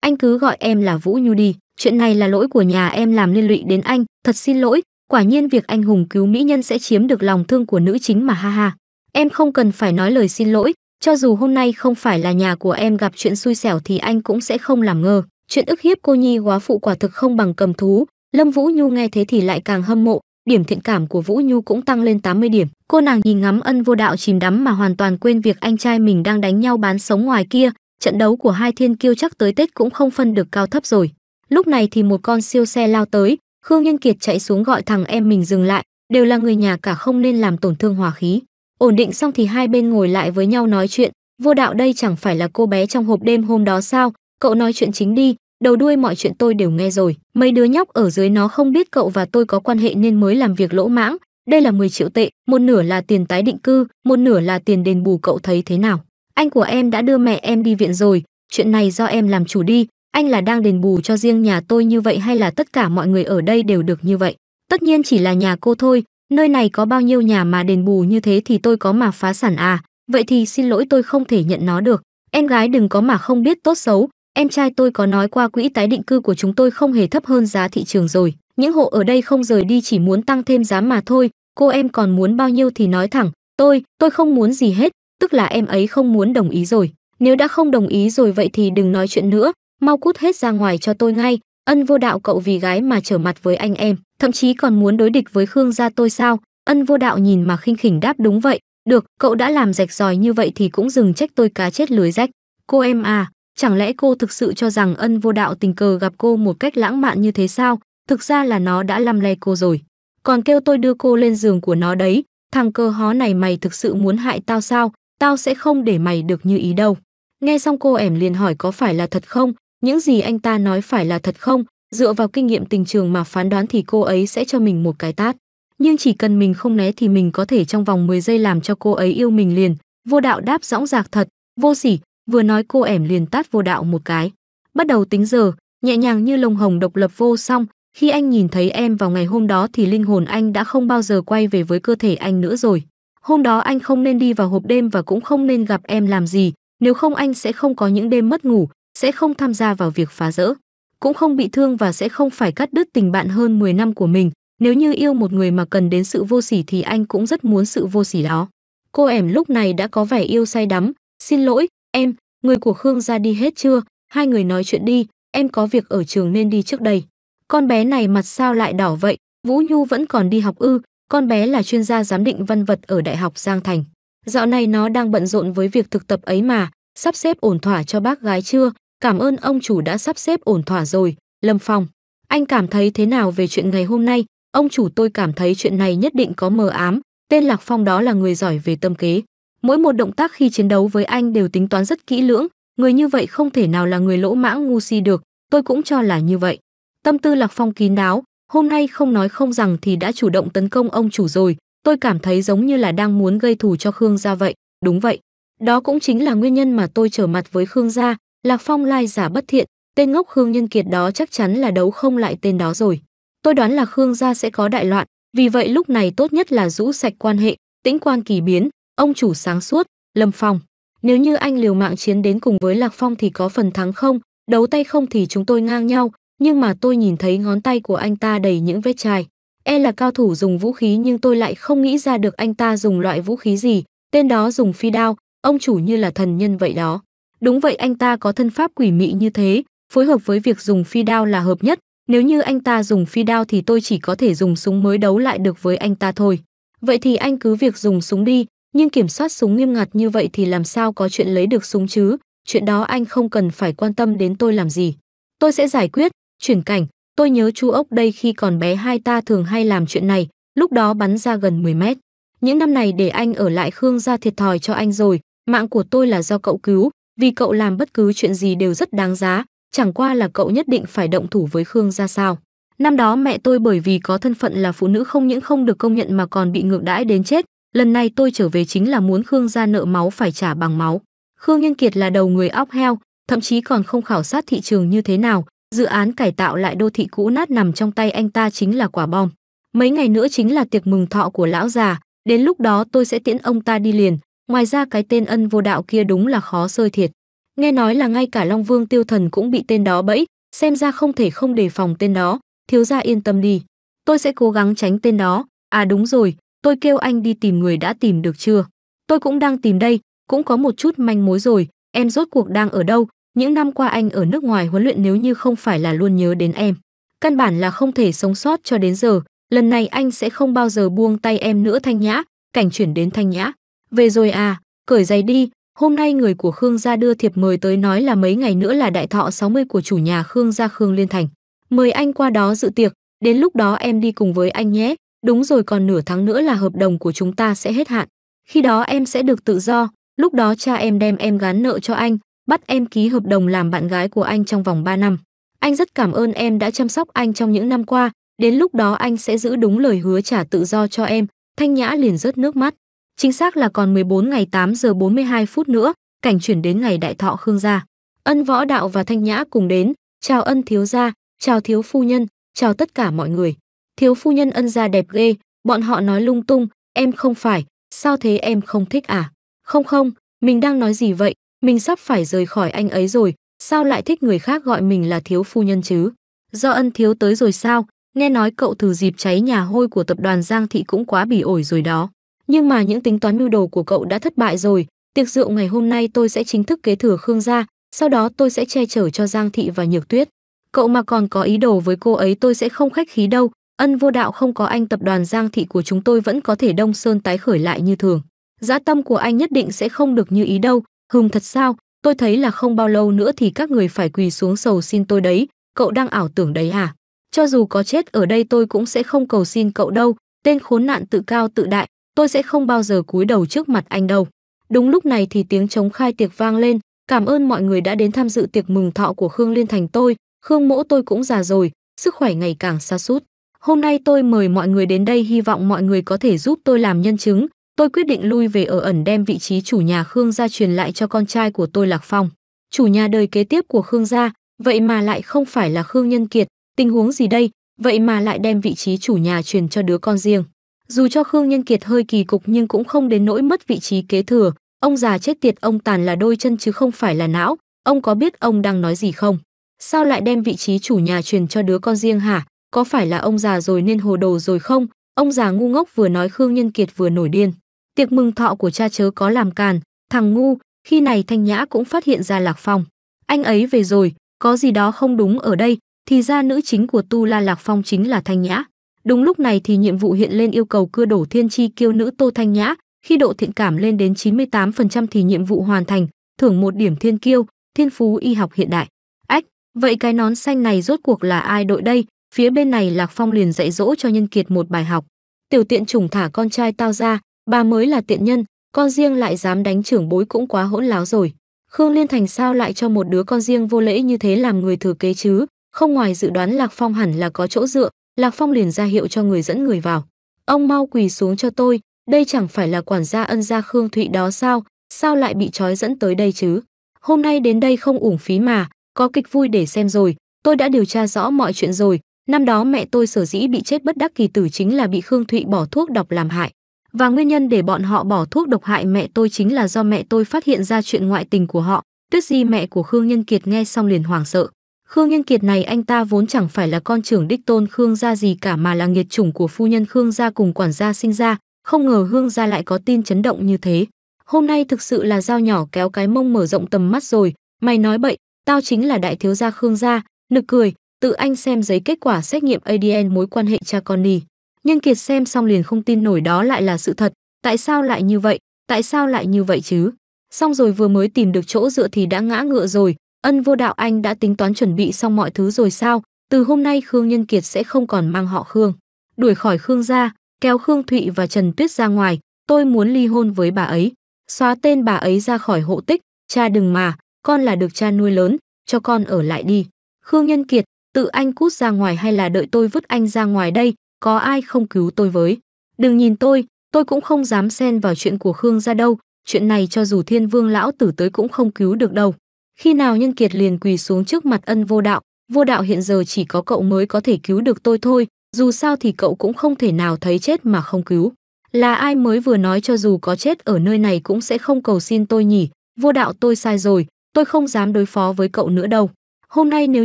anh cứ gọi em là vũ nhu đi chuyện này là lỗi của nhà em làm liên lụy đến anh thật xin lỗi quả nhiên việc anh hùng cứu mỹ nhân sẽ chiếm được lòng thương của nữ chính mà ha ha em không cần phải nói lời xin lỗi cho dù hôm nay không phải là nhà của em gặp chuyện xui xẻo thì anh cũng sẽ không làm ngơ chuyện ức hiếp cô nhi quá phụ quả thực không bằng cầm thú lâm vũ nhu nghe thế thì lại càng hâm mộ điểm thiện cảm của vũ nhu cũng tăng lên 80 điểm cô nàng nhìn ngắm ân vô đạo chìm đắm mà hoàn toàn quên việc anh trai mình đang đánh nhau bán sống ngoài kia trận đấu của hai thiên kiêu chắc tới tết cũng không phân được cao thấp rồi Lúc này thì một con siêu xe lao tới, Khương Nhân Kiệt chạy xuống gọi thằng em mình dừng lại, đều là người nhà cả không nên làm tổn thương hòa khí. Ổn định xong thì hai bên ngồi lại với nhau nói chuyện, vô đạo đây chẳng phải là cô bé trong hộp đêm hôm đó sao, cậu nói chuyện chính đi, đầu đuôi mọi chuyện tôi đều nghe rồi. Mấy đứa nhóc ở dưới nó không biết cậu và tôi có quan hệ nên mới làm việc lỗ mãng, đây là 10 triệu tệ, một nửa là tiền tái định cư, một nửa là tiền đền bù cậu thấy thế nào. Anh của em đã đưa mẹ em đi viện rồi, chuyện này do em làm chủ đi, anh là đang đền bù cho riêng nhà tôi như vậy hay là tất cả mọi người ở đây đều được như vậy? Tất nhiên chỉ là nhà cô thôi, nơi này có bao nhiêu nhà mà đền bù như thế thì tôi có mà phá sản à, vậy thì xin lỗi tôi không thể nhận nó được. Em gái đừng có mà không biết tốt xấu, em trai tôi có nói qua quỹ tái định cư của chúng tôi không hề thấp hơn giá thị trường rồi. Những hộ ở đây không rời đi chỉ muốn tăng thêm giá mà thôi, cô em còn muốn bao nhiêu thì nói thẳng, tôi, tôi không muốn gì hết, tức là em ấy không muốn đồng ý rồi. Nếu đã không đồng ý rồi vậy thì đừng nói chuyện nữa, mau cút hết ra ngoài cho tôi ngay ân vô đạo cậu vì gái mà trở mặt với anh em thậm chí còn muốn đối địch với khương gia tôi sao ân vô đạo nhìn mà khinh khỉnh đáp đúng vậy được cậu đã làm rạch ròi như vậy thì cũng dừng trách tôi cá chết lưới rách cô em à chẳng lẽ cô thực sự cho rằng ân vô đạo tình cờ gặp cô một cách lãng mạn như thế sao thực ra là nó đã lăm le cô rồi còn kêu tôi đưa cô lên giường của nó đấy thằng cơ hó này mày thực sự muốn hại tao sao tao sẽ không để mày được như ý đâu nghe xong cô ẻm liền hỏi có phải là thật không những gì anh ta nói phải là thật không, dựa vào kinh nghiệm tình trường mà phán đoán thì cô ấy sẽ cho mình một cái tát. Nhưng chỉ cần mình không né thì mình có thể trong vòng 10 giây làm cho cô ấy yêu mình liền. Vô đạo đáp dõng dạc thật, vô sỉ, vừa nói cô ẻm liền tát vô đạo một cái. Bắt đầu tính giờ, nhẹ nhàng như lông hồng độc lập vô song, khi anh nhìn thấy em vào ngày hôm đó thì linh hồn anh đã không bao giờ quay về với cơ thể anh nữa rồi. Hôm đó anh không nên đi vào hộp đêm và cũng không nên gặp em làm gì, nếu không anh sẽ không có những đêm mất ngủ, sẽ không tham gia vào việc phá rỡ, cũng không bị thương và sẽ không phải cắt đứt tình bạn hơn 10 năm của mình. Nếu như yêu một người mà cần đến sự vô sỉ thì anh cũng rất muốn sự vô sỉ đó. Cô ẻm lúc này đã có vẻ yêu say đắm. Xin lỗi, em, người của Khương ra đi hết chưa? Hai người nói chuyện đi, em có việc ở trường nên đi trước đây. Con bé này mặt sao lại đỏ vậy? Vũ Nhu vẫn còn đi học ư? Con bé là chuyên gia giám định văn vật ở Đại học Giang Thành. Dạo này nó đang bận rộn với việc thực tập ấy mà, sắp xếp ổn thỏa cho bác gái chưa? Cảm ơn ông chủ đã sắp xếp ổn thỏa rồi, Lâm Phong. Anh cảm thấy thế nào về chuyện ngày hôm nay? Ông chủ tôi cảm thấy chuyện này nhất định có mờ ám, tên Lạc Phong đó là người giỏi về tâm kế. Mỗi một động tác khi chiến đấu với anh đều tính toán rất kỹ lưỡng, người như vậy không thể nào là người lỗ mãng ngu si được, tôi cũng cho là như vậy. Tâm tư Lạc Phong kín đáo, hôm nay không nói không rằng thì đã chủ động tấn công ông chủ rồi, tôi cảm thấy giống như là đang muốn gây thù cho Khương gia vậy, đúng vậy. Đó cũng chính là nguyên nhân mà tôi trở mặt với Khương gia, Lạc Phong lai giả bất thiện, tên ngốc Khương Nhân Kiệt đó chắc chắn là đấu không lại tên đó rồi. Tôi đoán là Khương gia sẽ có đại loạn, vì vậy lúc này tốt nhất là rũ sạch quan hệ, tĩnh quan kỳ biến, ông chủ sáng suốt, Lâm Phong. Nếu như anh liều mạng chiến đến cùng với Lạc Phong thì có phần thắng không, đấu tay không thì chúng tôi ngang nhau, nhưng mà tôi nhìn thấy ngón tay của anh ta đầy những vết chai. E là cao thủ dùng vũ khí nhưng tôi lại không nghĩ ra được anh ta dùng loại vũ khí gì, tên đó dùng phi đao, ông chủ như là thần nhân vậy đó. Đúng vậy anh ta có thân pháp quỷ mị như thế, phối hợp với việc dùng phi đao là hợp nhất, nếu như anh ta dùng phi đao thì tôi chỉ có thể dùng súng mới đấu lại được với anh ta thôi. Vậy thì anh cứ việc dùng súng đi, nhưng kiểm soát súng nghiêm ngặt như vậy thì làm sao có chuyện lấy được súng chứ, chuyện đó anh không cần phải quan tâm đến tôi làm gì. Tôi sẽ giải quyết, chuyển cảnh, tôi nhớ chú ốc đây khi còn bé hai ta thường hay làm chuyện này, lúc đó bắn ra gần 10 mét. Những năm này để anh ở lại Khương gia thiệt thòi cho anh rồi, mạng của tôi là do cậu cứu, vì cậu làm bất cứ chuyện gì đều rất đáng giá, chẳng qua là cậu nhất định phải động thủ với Khương ra sao. Năm đó mẹ tôi bởi vì có thân phận là phụ nữ không những không được công nhận mà còn bị ngược đãi đến chết, lần này tôi trở về chính là muốn Khương ra nợ máu phải trả bằng máu. Khương Nhân Kiệt là đầu người óc heo, thậm chí còn không khảo sát thị trường như thế nào, dự án cải tạo lại đô thị cũ nát nằm trong tay anh ta chính là quả bom. Mấy ngày nữa chính là tiệc mừng thọ của lão già, đến lúc đó tôi sẽ tiễn ông ta đi liền, Ngoài ra cái tên ân vô đạo kia đúng là khó sơi thiệt. Nghe nói là ngay cả Long Vương Tiêu Thần cũng bị tên đó bẫy, xem ra không thể không đề phòng tên đó, thiếu gia yên tâm đi. Tôi sẽ cố gắng tránh tên đó. À đúng rồi, tôi kêu anh đi tìm người đã tìm được chưa? Tôi cũng đang tìm đây, cũng có một chút manh mối rồi, em rốt cuộc đang ở đâu? Những năm qua anh ở nước ngoài huấn luyện nếu như không phải là luôn nhớ đến em. Căn bản là không thể sống sót cho đến giờ, lần này anh sẽ không bao giờ buông tay em nữa Thanh Nhã, cảnh chuyển đến Thanh Nhã. Về rồi à, cởi giày đi, hôm nay người của Khương gia đưa thiệp mời tới nói là mấy ngày nữa là đại thọ 60 của chủ nhà Khương gia Khương Liên Thành. Mời anh qua đó dự tiệc, đến lúc đó em đi cùng với anh nhé. Đúng rồi còn nửa tháng nữa là hợp đồng của chúng ta sẽ hết hạn. Khi đó em sẽ được tự do, lúc đó cha em đem em gán nợ cho anh, bắt em ký hợp đồng làm bạn gái của anh trong vòng 3 năm. Anh rất cảm ơn em đã chăm sóc anh trong những năm qua, đến lúc đó anh sẽ giữ đúng lời hứa trả tự do cho em. Thanh Nhã liền rớt nước mắt chính xác là còn 14 ngày 8 giờ 42 phút nữa, cảnh chuyển đến ngày đại thọ Khương gia. Ân Võ Đạo và Thanh Nhã cùng đến, chào Ân thiếu gia, chào thiếu phu nhân, chào tất cả mọi người. Thiếu phu nhân Ân gia đẹp ghê, bọn họ nói lung tung, em không phải, sao thế em không thích à? Không không, mình đang nói gì vậy, mình sắp phải rời khỏi anh ấy rồi, sao lại thích người khác gọi mình là thiếu phu nhân chứ? Do Ân thiếu tới rồi sao? Nghe nói cậu thử dịp cháy nhà hôi của tập đoàn Giang Thị cũng quá bỉ ổi rồi đó nhưng mà những tính toán mưu đồ của cậu đã thất bại rồi tiệc rượu ngày hôm nay tôi sẽ chính thức kế thừa khương gia sau đó tôi sẽ che chở cho giang thị và nhược tuyết cậu mà còn có ý đồ với cô ấy tôi sẽ không khách khí đâu ân vô đạo không có anh tập đoàn giang thị của chúng tôi vẫn có thể đông sơn tái khởi lại như thường giá tâm của anh nhất định sẽ không được như ý đâu hừm thật sao tôi thấy là không bao lâu nữa thì các người phải quỳ xuống sầu xin tôi đấy cậu đang ảo tưởng đấy à cho dù có chết ở đây tôi cũng sẽ không cầu xin cậu đâu tên khốn nạn tự cao tự đại tôi sẽ không bao giờ cúi đầu trước mặt anh đâu. Đúng lúc này thì tiếng trống khai tiệc vang lên, cảm ơn mọi người đã đến tham dự tiệc mừng thọ của Khương Liên Thành tôi, Khương mỗ tôi cũng già rồi, sức khỏe ngày càng xa sút Hôm nay tôi mời mọi người đến đây hy vọng mọi người có thể giúp tôi làm nhân chứng. Tôi quyết định lui về ở ẩn đem vị trí chủ nhà Khương gia truyền lại cho con trai của tôi Lạc Phong. Chủ nhà đời kế tiếp của Khương gia, vậy mà lại không phải là Khương Nhân Kiệt, tình huống gì đây, vậy mà lại đem vị trí chủ nhà truyền cho đứa con riêng. Dù cho Khương Nhân Kiệt hơi kỳ cục nhưng cũng không đến nỗi mất vị trí kế thừa, ông già chết tiệt ông tàn là đôi chân chứ không phải là não, ông có biết ông đang nói gì không? Sao lại đem vị trí chủ nhà truyền cho đứa con riêng hả? Có phải là ông già rồi nên hồ đồ rồi không? Ông già ngu ngốc vừa nói Khương Nhân Kiệt vừa nổi điên. Tiệc mừng thọ của cha chớ có làm càn, thằng ngu, khi này Thanh Nhã cũng phát hiện ra Lạc Phong. Anh ấy về rồi, có gì đó không đúng ở đây, thì ra nữ chính của Tu La Lạc Phong chính là Thanh Nhã. Đúng lúc này thì nhiệm vụ hiện lên yêu cầu cưa đổ thiên chi kiêu nữ Tô Thanh Nhã, khi độ thiện cảm lên đến 98% thì nhiệm vụ hoàn thành, thưởng một điểm thiên kiêu, thiên phú y học hiện đại. Ách, vậy cái nón xanh này rốt cuộc là ai đội đây? Phía bên này Lạc Phong liền dạy dỗ cho Nhân Kiệt một bài học. Tiểu tiện trùng thả con trai tao ra, bà mới là tiện nhân, con riêng lại dám đánh trưởng bối cũng quá hỗn láo rồi. Khương Liên Thành sao lại cho một đứa con riêng vô lễ như thế làm người thừa kế chứ? Không ngoài dự đoán Lạc Phong hẳn là có chỗ dựa, Lạc Phong liền ra hiệu cho người dẫn người vào. Ông mau quỳ xuống cho tôi, đây chẳng phải là quản gia ân gia Khương Thụy đó sao, sao lại bị trói dẫn tới đây chứ? Hôm nay đến đây không uổng phí mà, có kịch vui để xem rồi, tôi đã điều tra rõ mọi chuyện rồi. Năm đó mẹ tôi sở dĩ bị chết bất đắc kỳ tử chính là bị Khương Thụy bỏ thuốc độc làm hại. Và nguyên nhân để bọn họ bỏ thuốc độc hại mẹ tôi chính là do mẹ tôi phát hiện ra chuyện ngoại tình của họ. Tuyết Di mẹ của Khương Nhân Kiệt nghe xong liền hoảng sợ. Khương Nhân Kiệt này anh ta vốn chẳng phải là con trưởng đích tôn Khương gia gì cả mà là nghiệt chủng của phu nhân Khương gia cùng quản gia sinh ra, không ngờ Hương gia lại có tin chấn động như thế. Hôm nay thực sự là dao nhỏ kéo cái mông mở rộng tầm mắt rồi, mày nói bậy, tao chính là đại thiếu gia Khương gia, nực cười, tự anh xem giấy kết quả xét nghiệm ADN mối quan hệ cha con đi. Nhân Kiệt xem xong liền không tin nổi đó lại là sự thật, tại sao lại như vậy, tại sao lại như vậy chứ? Xong rồi vừa mới tìm được chỗ dựa thì đã ngã ngựa rồi, Ân Vô Đạo anh đã tính toán chuẩn bị xong mọi thứ rồi sao? Từ hôm nay Khương Nhân Kiệt sẽ không còn mang họ Khương. Đuổi khỏi Khương gia, kéo Khương Thụy và Trần Tuyết ra ngoài, tôi muốn ly hôn với bà ấy, xóa tên bà ấy ra khỏi hộ tích, cha đừng mà, con là được cha nuôi lớn, cho con ở lại đi. Khương Nhân Kiệt, tự anh cút ra ngoài hay là đợi tôi vứt anh ra ngoài đây, có ai không cứu tôi với. Đừng nhìn tôi, tôi cũng không dám xen vào chuyện của Khương gia đâu, chuyện này cho dù thiên vương lão tử tới cũng không cứu được đâu. Khi nào nhân kiệt liền quỳ xuống trước mặt ân vô đạo, vô đạo hiện giờ chỉ có cậu mới có thể cứu được tôi thôi, dù sao thì cậu cũng không thể nào thấy chết mà không cứu. Là ai mới vừa nói cho dù có chết ở nơi này cũng sẽ không cầu xin tôi nhỉ, vô đạo tôi sai rồi, tôi không dám đối phó với cậu nữa đâu. Hôm nay nếu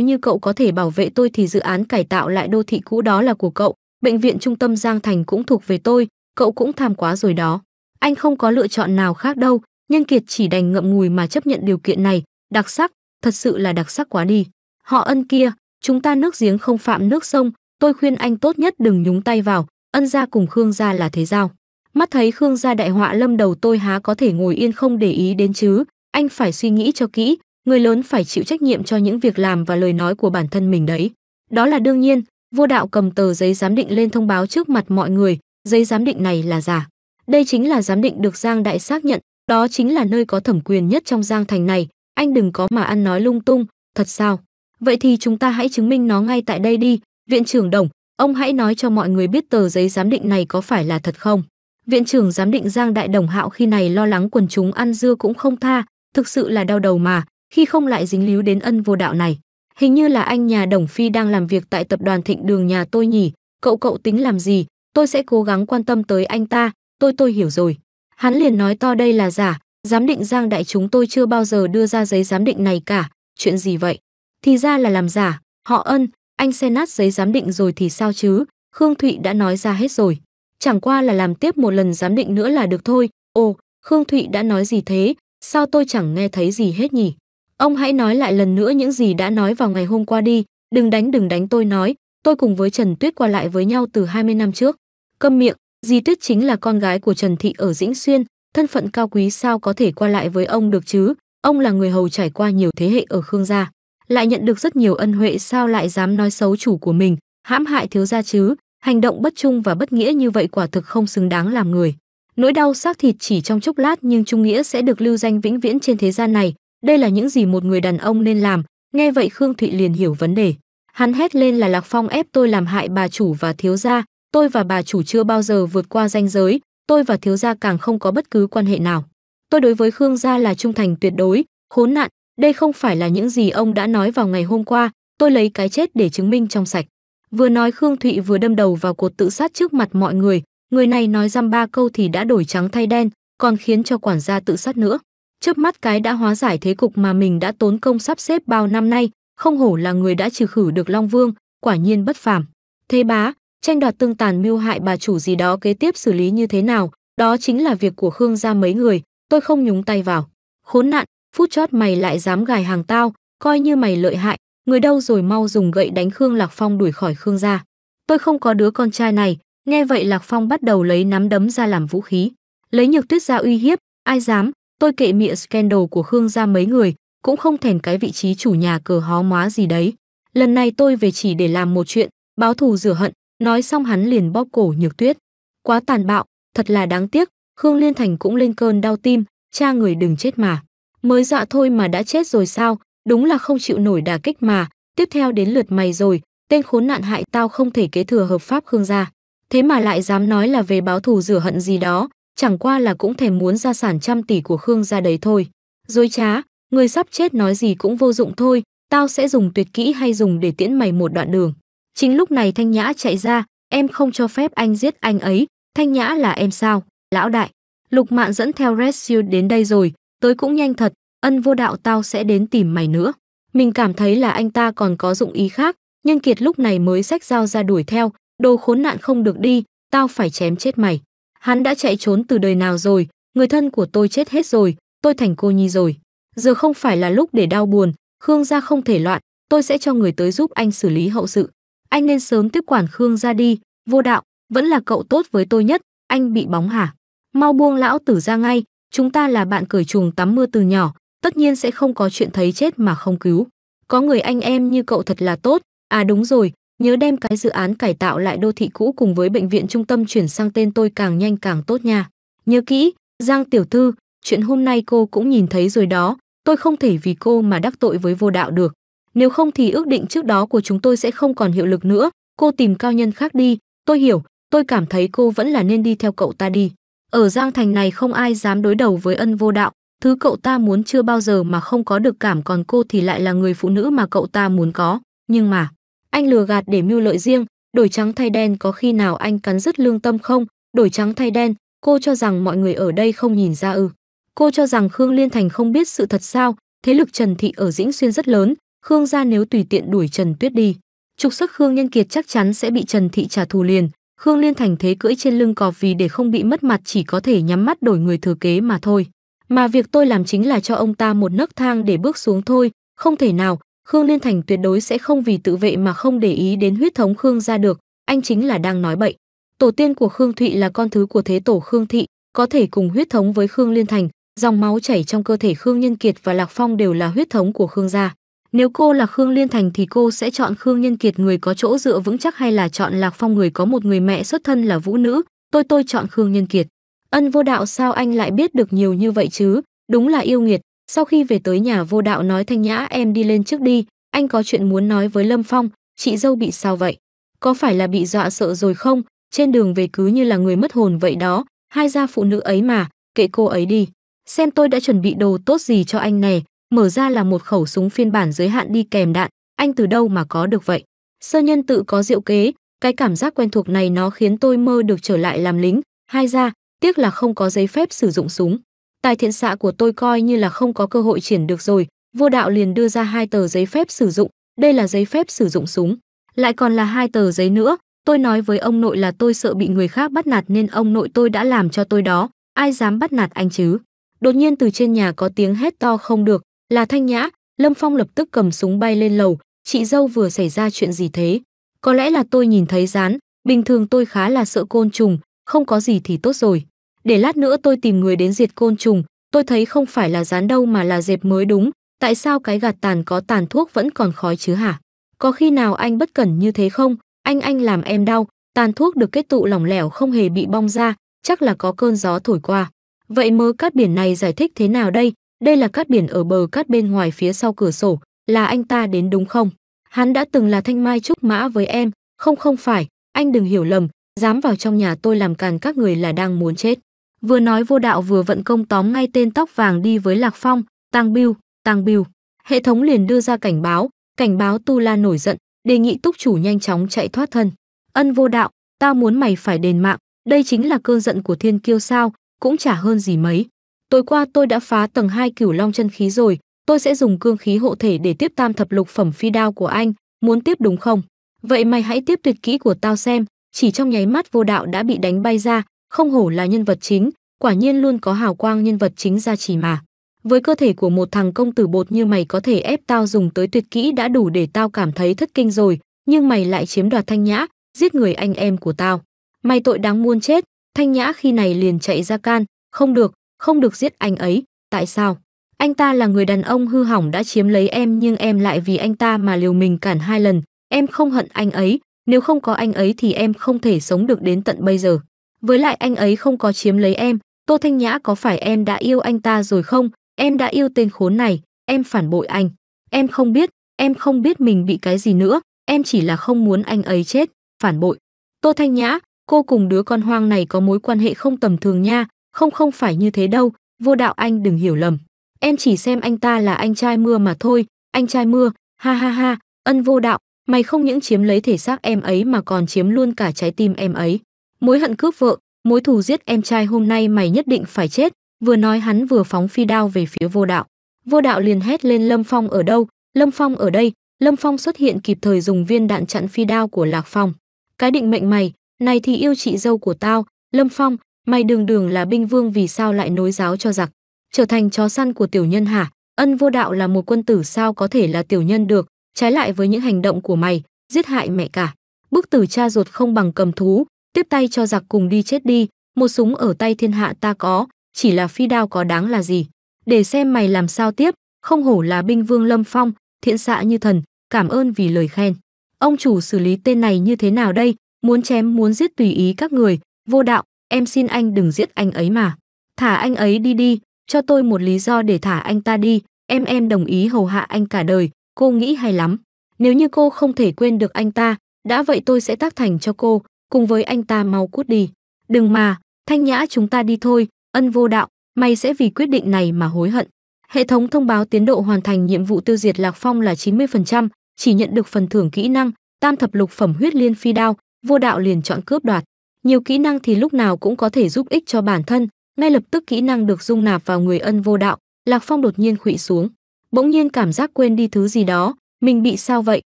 như cậu có thể bảo vệ tôi thì dự án cải tạo lại đô thị cũ đó là của cậu, bệnh viện trung tâm Giang Thành cũng thuộc về tôi, cậu cũng tham quá rồi đó. Anh không có lựa chọn nào khác đâu, Nhân Kiệt chỉ đành ngậm ngùi mà chấp nhận điều kiện này, Đặc sắc, thật sự là đặc sắc quá đi. Họ ân kia, chúng ta nước giếng không phạm nước sông, tôi khuyên anh tốt nhất đừng nhúng tay vào, ân gia cùng Khương gia là thế giao. Mắt thấy Khương gia đại họa lâm đầu tôi há có thể ngồi yên không để ý đến chứ, anh phải suy nghĩ cho kỹ, người lớn phải chịu trách nhiệm cho những việc làm và lời nói của bản thân mình đấy. Đó là đương nhiên, vô đạo cầm tờ giấy giám định lên thông báo trước mặt mọi người, giấy giám định này là giả. Đây chính là giám định được Giang Đại xác nhận, đó chính là nơi có thẩm quyền nhất trong Giang Thành này, anh đừng có mà ăn nói lung tung, thật sao? Vậy thì chúng ta hãy chứng minh nó ngay tại đây đi, viện trưởng Đồng, ông hãy nói cho mọi người biết tờ giấy giám định này có phải là thật không? Viện trưởng giám định Giang Đại Đồng Hạo khi này lo lắng quần chúng ăn dưa cũng không tha, thực sự là đau đầu mà, khi không lại dính líu đến ân vô đạo này. Hình như là anh nhà Đồng Phi đang làm việc tại tập đoàn Thịnh Đường nhà tôi nhỉ, cậu cậu tính làm gì, tôi sẽ cố gắng quan tâm tới anh ta, tôi tôi hiểu rồi. Hắn liền nói to đây là giả, Giám định Giang Đại chúng tôi chưa bao giờ đưa ra giấy giám định này cả, chuyện gì vậy? Thì ra là làm giả, họ ân, anh xe nát giấy giám định rồi thì sao chứ, Khương Thụy đã nói ra hết rồi. Chẳng qua là làm tiếp một lần giám định nữa là được thôi, ồ, Khương Thụy đã nói gì thế, sao tôi chẳng nghe thấy gì hết nhỉ? Ông hãy nói lại lần nữa những gì đã nói vào ngày hôm qua đi, đừng đánh đừng đánh tôi nói, tôi cùng với Trần Tuyết qua lại với nhau từ 20 năm trước. Câm miệng, Di Tuyết chính là con gái của Trần Thị ở Dĩnh Xuyên, thân phận cao quý sao có thể qua lại với ông được chứ? Ông là người hầu trải qua nhiều thế hệ ở Khương gia, lại nhận được rất nhiều ân huệ sao lại dám nói xấu chủ của mình, hãm hại thiếu gia chứ? Hành động bất trung và bất nghĩa như vậy quả thực không xứng đáng làm người. Nỗi đau xác thịt chỉ trong chốc lát nhưng Trung Nghĩa sẽ được lưu danh vĩnh viễn trên thế gian này. Đây là những gì một người đàn ông nên làm. Nghe vậy Khương Thụy liền hiểu vấn đề. Hắn hét lên là Lạc Phong ép tôi làm hại bà chủ và thiếu gia. Tôi và bà chủ chưa bao giờ vượt qua ranh giới tôi và thiếu gia càng không có bất cứ quan hệ nào. Tôi đối với Khương gia là trung thành tuyệt đối, khốn nạn, đây không phải là những gì ông đã nói vào ngày hôm qua, tôi lấy cái chết để chứng minh trong sạch. Vừa nói Khương Thụy vừa đâm đầu vào cột tự sát trước mặt mọi người, người này nói dăm ba câu thì đã đổi trắng thay đen, còn khiến cho quản gia tự sát nữa. Chớp mắt cái đã hóa giải thế cục mà mình đã tốn công sắp xếp bao năm nay, không hổ là người đã trừ khử được Long Vương, quả nhiên bất phàm. Thế bá, tranh đoạt tương tàn mưu hại bà chủ gì đó kế tiếp xử lý như thế nào, đó chính là việc của Khương gia mấy người, tôi không nhúng tay vào. Khốn nạn, phút chót mày lại dám gài hàng tao, coi như mày lợi hại, người đâu rồi mau dùng gậy đánh Khương Lạc Phong đuổi khỏi Khương gia. Tôi không có đứa con trai này, nghe vậy Lạc Phong bắt đầu lấy nắm đấm ra làm vũ khí, lấy Nhược Tuyết ra uy hiếp, ai dám, tôi kệ miệng scandal của Khương gia mấy người, cũng không thèm cái vị trí chủ nhà cờ hó móa gì đấy. Lần này tôi về chỉ để làm một chuyện, báo thù rửa hận, Nói xong hắn liền bóp cổ Nhược Tuyết. Quá tàn bạo, thật là đáng tiếc, Khương Liên Thành cũng lên cơn đau tim, cha người đừng chết mà. Mới dọa thôi mà đã chết rồi sao, đúng là không chịu nổi đả kích mà, tiếp theo đến lượt mày rồi, tên khốn nạn hại tao không thể kế thừa hợp pháp Khương gia. Thế mà lại dám nói là về báo thù rửa hận gì đó, chẳng qua là cũng thèm muốn gia sản trăm tỷ của Khương gia đấy thôi. Dối trá, người sắp chết nói gì cũng vô dụng thôi, tao sẽ dùng tuyệt kỹ hay dùng để tiễn mày một đoạn đường. Chính lúc này Thanh Nhã chạy ra, em không cho phép anh giết anh ấy, Thanh Nhã là em sao? Lão đại, Lục Mạn dẫn theo Red Shield đến đây rồi, tới cũng nhanh thật, ân vô đạo tao sẽ đến tìm mày nữa. Mình cảm thấy là anh ta còn có dụng ý khác, nhân kiệt lúc này mới xách dao ra đuổi theo, đồ khốn nạn không được đi, tao phải chém chết mày. Hắn đã chạy trốn từ đời nào rồi, người thân của tôi chết hết rồi, tôi thành cô nhi rồi. Giờ không phải là lúc để đau buồn, Khương gia không thể loạn, tôi sẽ cho người tới giúp anh xử lý hậu sự anh nên sớm tiếp quản Khương ra đi, vô đạo, vẫn là cậu tốt với tôi nhất, anh bị bóng hả? Mau buông lão tử ra ngay, chúng ta là bạn cởi trùng tắm mưa từ nhỏ, tất nhiên sẽ không có chuyện thấy chết mà không cứu. Có người anh em như cậu thật là tốt, à đúng rồi, nhớ đem cái dự án cải tạo lại đô thị cũ cùng với bệnh viện trung tâm chuyển sang tên tôi càng nhanh càng tốt nha. Nhớ kỹ, Giang tiểu thư, chuyện hôm nay cô cũng nhìn thấy rồi đó, tôi không thể vì cô mà đắc tội với vô đạo được nếu không thì ước định trước đó của chúng tôi sẽ không còn hiệu lực nữa, cô tìm cao nhân khác đi, tôi hiểu, tôi cảm thấy cô vẫn là nên đi theo cậu ta đi. Ở Giang Thành này không ai dám đối đầu với ân vô đạo, thứ cậu ta muốn chưa bao giờ mà không có được cảm còn cô thì lại là người phụ nữ mà cậu ta muốn có, nhưng mà, anh lừa gạt để mưu lợi riêng, đổi trắng thay đen có khi nào anh cắn rứt lương tâm không, đổi trắng thay đen, cô cho rằng mọi người ở đây không nhìn ra ư. Cô cho rằng Khương Liên Thành không biết sự thật sao, thế lực Trần Thị ở Dĩnh Xuyên rất lớn, Khương gia nếu tùy tiện đuổi Trần Tuyết đi, trục xuất Khương Nhân Kiệt chắc chắn sẽ bị Trần Thị trả thù liền. Khương Liên Thành thế cưỡi trên lưng cọp vì để không bị mất mặt chỉ có thể nhắm mắt đổi người thừa kế mà thôi. Mà việc tôi làm chính là cho ông ta một nấc thang để bước xuống thôi, không thể nào, Khương Liên Thành tuyệt đối sẽ không vì tự vệ mà không để ý đến huyết thống Khương gia được, anh chính là đang nói bậy. Tổ tiên của Khương Thụy là con thứ của thế tổ Khương Thị, có thể cùng huyết thống với Khương Liên Thành, dòng máu chảy trong cơ thể Khương Nhân Kiệt và Lạc Phong đều là huyết thống của Khương gia. Nếu cô là Khương Liên Thành thì cô sẽ chọn Khương Nhân Kiệt người có chỗ dựa vững chắc hay là chọn Lạc Phong người có một người mẹ xuất thân là vũ nữ, tôi tôi chọn Khương Nhân Kiệt. Ân vô đạo sao anh lại biết được nhiều như vậy chứ, đúng là yêu nghiệt. Sau khi về tới nhà vô đạo nói thanh nhã em đi lên trước đi, anh có chuyện muốn nói với Lâm Phong, chị dâu bị sao vậy? Có phải là bị dọa sợ rồi không? Trên đường về cứ như là người mất hồn vậy đó, hai gia phụ nữ ấy mà, kệ cô ấy đi. Xem tôi đã chuẩn bị đồ tốt gì cho anh nè, mở ra là một khẩu súng phiên bản giới hạn đi kèm đạn, anh từ đâu mà có được vậy? Sơ nhân tự có diệu kế, cái cảm giác quen thuộc này nó khiến tôi mơ được trở lại làm lính, hai ra, tiếc là không có giấy phép sử dụng súng. Tài thiện xạ của tôi coi như là không có cơ hội triển được rồi, vô đạo liền đưa ra hai tờ giấy phép sử dụng, đây là giấy phép sử dụng súng, lại còn là hai tờ giấy nữa, tôi nói với ông nội là tôi sợ bị người khác bắt nạt nên ông nội tôi đã làm cho tôi đó, ai dám bắt nạt anh chứ. Đột nhiên từ trên nhà có tiếng hét to không được, là Thanh Nhã, Lâm Phong lập tức cầm súng bay lên lầu, chị dâu vừa xảy ra chuyện gì thế? Có lẽ là tôi nhìn thấy rán, bình thường tôi khá là sợ côn trùng, không có gì thì tốt rồi. Để lát nữa tôi tìm người đến diệt côn trùng, tôi thấy không phải là rán đâu mà là dẹp mới đúng, tại sao cái gạt tàn có tàn thuốc vẫn còn khói chứ hả? Có khi nào anh bất cẩn như thế không? Anh anh làm em đau, tàn thuốc được kết tụ lỏng lẻo không hề bị bong ra, chắc là có cơn gió thổi qua. Vậy mớ cát biển này giải thích thế nào đây? Đây là cát biển ở bờ cát bên ngoài phía sau cửa sổ, là anh ta đến đúng không? Hắn đã từng là thanh mai trúc mã với em, không không phải, anh đừng hiểu lầm, dám vào trong nhà tôi làm càn các người là đang muốn chết. Vừa nói vô đạo vừa vận công tóm ngay tên tóc vàng đi với Lạc Phong, Tăng bưu Tăng bưu. Hệ thống liền đưa ra cảnh báo, cảnh báo Tu La nổi giận, đề nghị túc chủ nhanh chóng chạy thoát thân. Ân vô đạo, ta muốn mày phải đền mạng, đây chính là cơn giận của thiên kiêu sao, cũng chả hơn gì mấy tối qua tôi đã phá tầng 2 cửu long chân khí rồi, tôi sẽ dùng cương khí hộ thể để tiếp tam thập lục phẩm phi đao của anh, muốn tiếp đúng không? Vậy mày hãy tiếp tuyệt kỹ của tao xem, chỉ trong nháy mắt vô đạo đã bị đánh bay ra, không hổ là nhân vật chính, quả nhiên luôn có hào quang nhân vật chính ra chỉ mà. Với cơ thể của một thằng công tử bột như mày có thể ép tao dùng tới tuyệt kỹ đã đủ để tao cảm thấy thất kinh rồi, nhưng mày lại chiếm đoạt thanh nhã, giết người anh em của tao. Mày tội đáng muôn chết, thanh nhã khi này liền chạy ra can, không được, không được giết anh ấy tại sao anh ta là người đàn ông hư hỏng đã chiếm lấy em nhưng em lại vì anh ta mà liều mình cản hai lần em không hận anh ấy nếu không có anh ấy thì em không thể sống được đến tận bây giờ với lại anh ấy không có chiếm lấy em tô thanh nhã có phải em đã yêu anh ta rồi không em đã yêu tên khốn này em phản bội anh em không biết em không biết mình bị cái gì nữa em chỉ là không muốn anh ấy chết phản bội tô thanh nhã cô cùng đứa con hoang này có mối quan hệ không tầm thường nha không không phải như thế đâu vô đạo anh đừng hiểu lầm em chỉ xem anh ta là anh trai mưa mà thôi anh trai mưa ha ha ha ân vô đạo mày không những chiếm lấy thể xác em ấy mà còn chiếm luôn cả trái tim em ấy mối hận cướp vợ mối thù giết em trai hôm nay mày nhất định phải chết vừa nói hắn vừa phóng phi đao về phía vô đạo vô đạo liền hét lên lâm phong ở đâu lâm phong ở đây lâm phong xuất hiện kịp thời dùng viên đạn chặn phi đao của lạc phong cái định mệnh mày này thì yêu chị dâu của tao lâm phong Mày đường đường là binh vương vì sao lại nối giáo cho giặc, trở thành chó săn của tiểu nhân hả? Ân vô đạo là một quân tử sao có thể là tiểu nhân được, trái lại với những hành động của mày, giết hại mẹ cả. Bức tử cha ruột không bằng cầm thú, tiếp tay cho giặc cùng đi chết đi, một súng ở tay thiên hạ ta có, chỉ là phi đao có đáng là gì. Để xem mày làm sao tiếp, không hổ là binh vương lâm phong, thiện xạ như thần, cảm ơn vì lời khen. Ông chủ xử lý tên này như thế nào đây, muốn chém muốn giết tùy ý các người, vô đạo, em xin anh đừng giết anh ấy mà. Thả anh ấy đi đi, cho tôi một lý do để thả anh ta đi, em em đồng ý hầu hạ anh cả đời, cô nghĩ hay lắm. Nếu như cô không thể quên được anh ta, đã vậy tôi sẽ tác thành cho cô, cùng với anh ta mau cút đi. Đừng mà, Thanh Nhã chúng ta đi thôi, ân vô đạo, mày sẽ vì quyết định này mà hối hận. Hệ thống thông báo tiến độ hoàn thành nhiệm vụ tiêu diệt Lạc Phong là 90%, chỉ nhận được phần thưởng kỹ năng, tam thập lục phẩm huyết liên phi đao, vô đạo liền chọn cướp đoạt. Nhiều kỹ năng thì lúc nào cũng có thể giúp ích cho bản thân, ngay lập tức kỹ năng được dung nạp vào người ân vô đạo, Lạc Phong đột nhiên khụy xuống. Bỗng nhiên cảm giác quên đi thứ gì đó, mình bị sao vậy?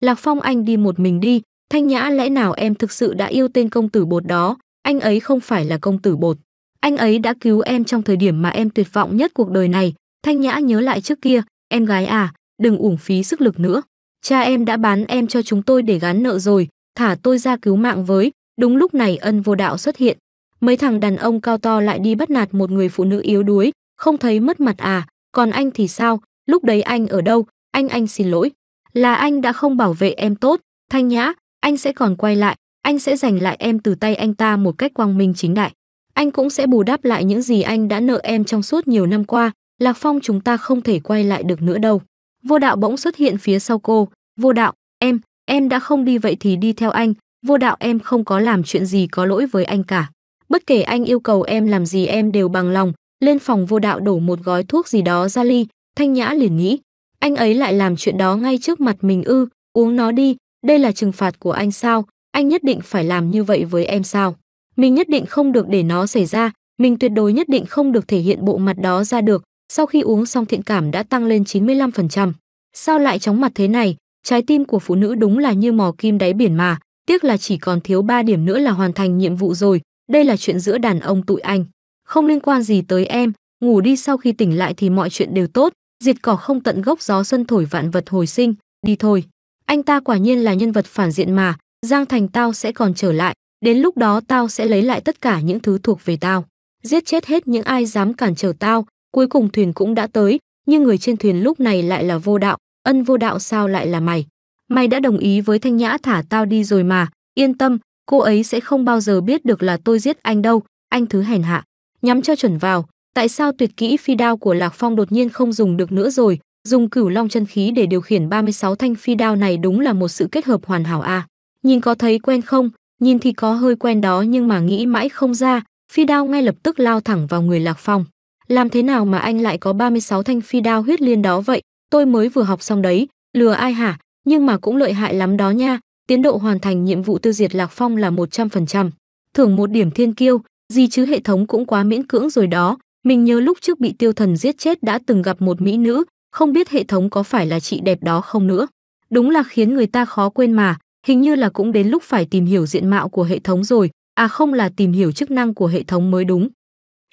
Lạc Phong anh đi một mình đi, Thanh Nhã lẽ nào em thực sự đã yêu tên công tử bột đó, anh ấy không phải là công tử bột. Anh ấy đã cứu em trong thời điểm mà em tuyệt vọng nhất cuộc đời này, Thanh Nhã nhớ lại trước kia, em gái à, đừng uổng phí sức lực nữa. Cha em đã bán em cho chúng tôi để gán nợ rồi, thả tôi ra cứu mạng với, Đúng lúc này ân vô đạo xuất hiện. Mấy thằng đàn ông cao to lại đi bắt nạt một người phụ nữ yếu đuối, không thấy mất mặt à, còn anh thì sao, lúc đấy anh ở đâu, anh anh xin lỗi. Là anh đã không bảo vệ em tốt, thanh nhã, anh sẽ còn quay lại, anh sẽ giành lại em từ tay anh ta một cách quang minh chính đại. Anh cũng sẽ bù đắp lại những gì anh đã nợ em trong suốt nhiều năm qua, Lạc Phong chúng ta không thể quay lại được nữa đâu. Vô đạo bỗng xuất hiện phía sau cô, vô đạo, em, em đã không đi vậy thì đi theo anh, vô đạo em không có làm chuyện gì có lỗi với anh cả. Bất kể anh yêu cầu em làm gì em đều bằng lòng, lên phòng vô đạo đổ một gói thuốc gì đó ra ly, thanh nhã liền nghĩ. Anh ấy lại làm chuyện đó ngay trước mặt mình ư, uống nó đi, đây là trừng phạt của anh sao, anh nhất định phải làm như vậy với em sao. Mình nhất định không được để nó xảy ra, mình tuyệt đối nhất định không được thể hiện bộ mặt đó ra được, sau khi uống xong thiện cảm đã tăng lên 95%. Sao lại chóng mặt thế này, trái tim của phụ nữ đúng là như mò kim đáy biển mà, Tiếc là chỉ còn thiếu 3 điểm nữa là hoàn thành nhiệm vụ rồi, đây là chuyện giữa đàn ông tụi anh. Không liên quan gì tới em, ngủ đi sau khi tỉnh lại thì mọi chuyện đều tốt, diệt cỏ không tận gốc gió xuân thổi vạn vật hồi sinh, đi thôi. Anh ta quả nhiên là nhân vật phản diện mà, Giang Thành tao sẽ còn trở lại, đến lúc đó tao sẽ lấy lại tất cả những thứ thuộc về tao. Giết chết hết những ai dám cản trở tao, cuối cùng thuyền cũng đã tới, nhưng người trên thuyền lúc này lại là vô đạo, ân vô đạo sao lại là mày. Mày đã đồng ý với Thanh Nhã thả tao đi rồi mà, yên tâm, cô ấy sẽ không bao giờ biết được là tôi giết anh đâu, anh thứ hèn hạ. Nhắm cho chuẩn vào, tại sao tuyệt kỹ phi đao của Lạc Phong đột nhiên không dùng được nữa rồi, dùng cửu long chân khí để điều khiển 36 thanh phi đao này đúng là một sự kết hợp hoàn hảo À. Nhìn có thấy quen không? Nhìn thì có hơi quen đó nhưng mà nghĩ mãi không ra, phi đao ngay lập tức lao thẳng vào người Lạc Phong. Làm thế nào mà anh lại có 36 thanh phi đao huyết liên đó vậy? Tôi mới vừa học xong đấy, lừa ai hả? nhưng mà cũng lợi hại lắm đó nha, tiến độ hoàn thành nhiệm vụ tiêu diệt Lạc Phong là 100%. Thưởng một điểm thiên kiêu, gì chứ hệ thống cũng quá miễn cưỡng rồi đó, mình nhớ lúc trước bị tiêu thần giết chết đã từng gặp một mỹ nữ, không biết hệ thống có phải là chị đẹp đó không nữa. Đúng là khiến người ta khó quên mà, hình như là cũng đến lúc phải tìm hiểu diện mạo của hệ thống rồi, à không là tìm hiểu chức năng của hệ thống mới đúng.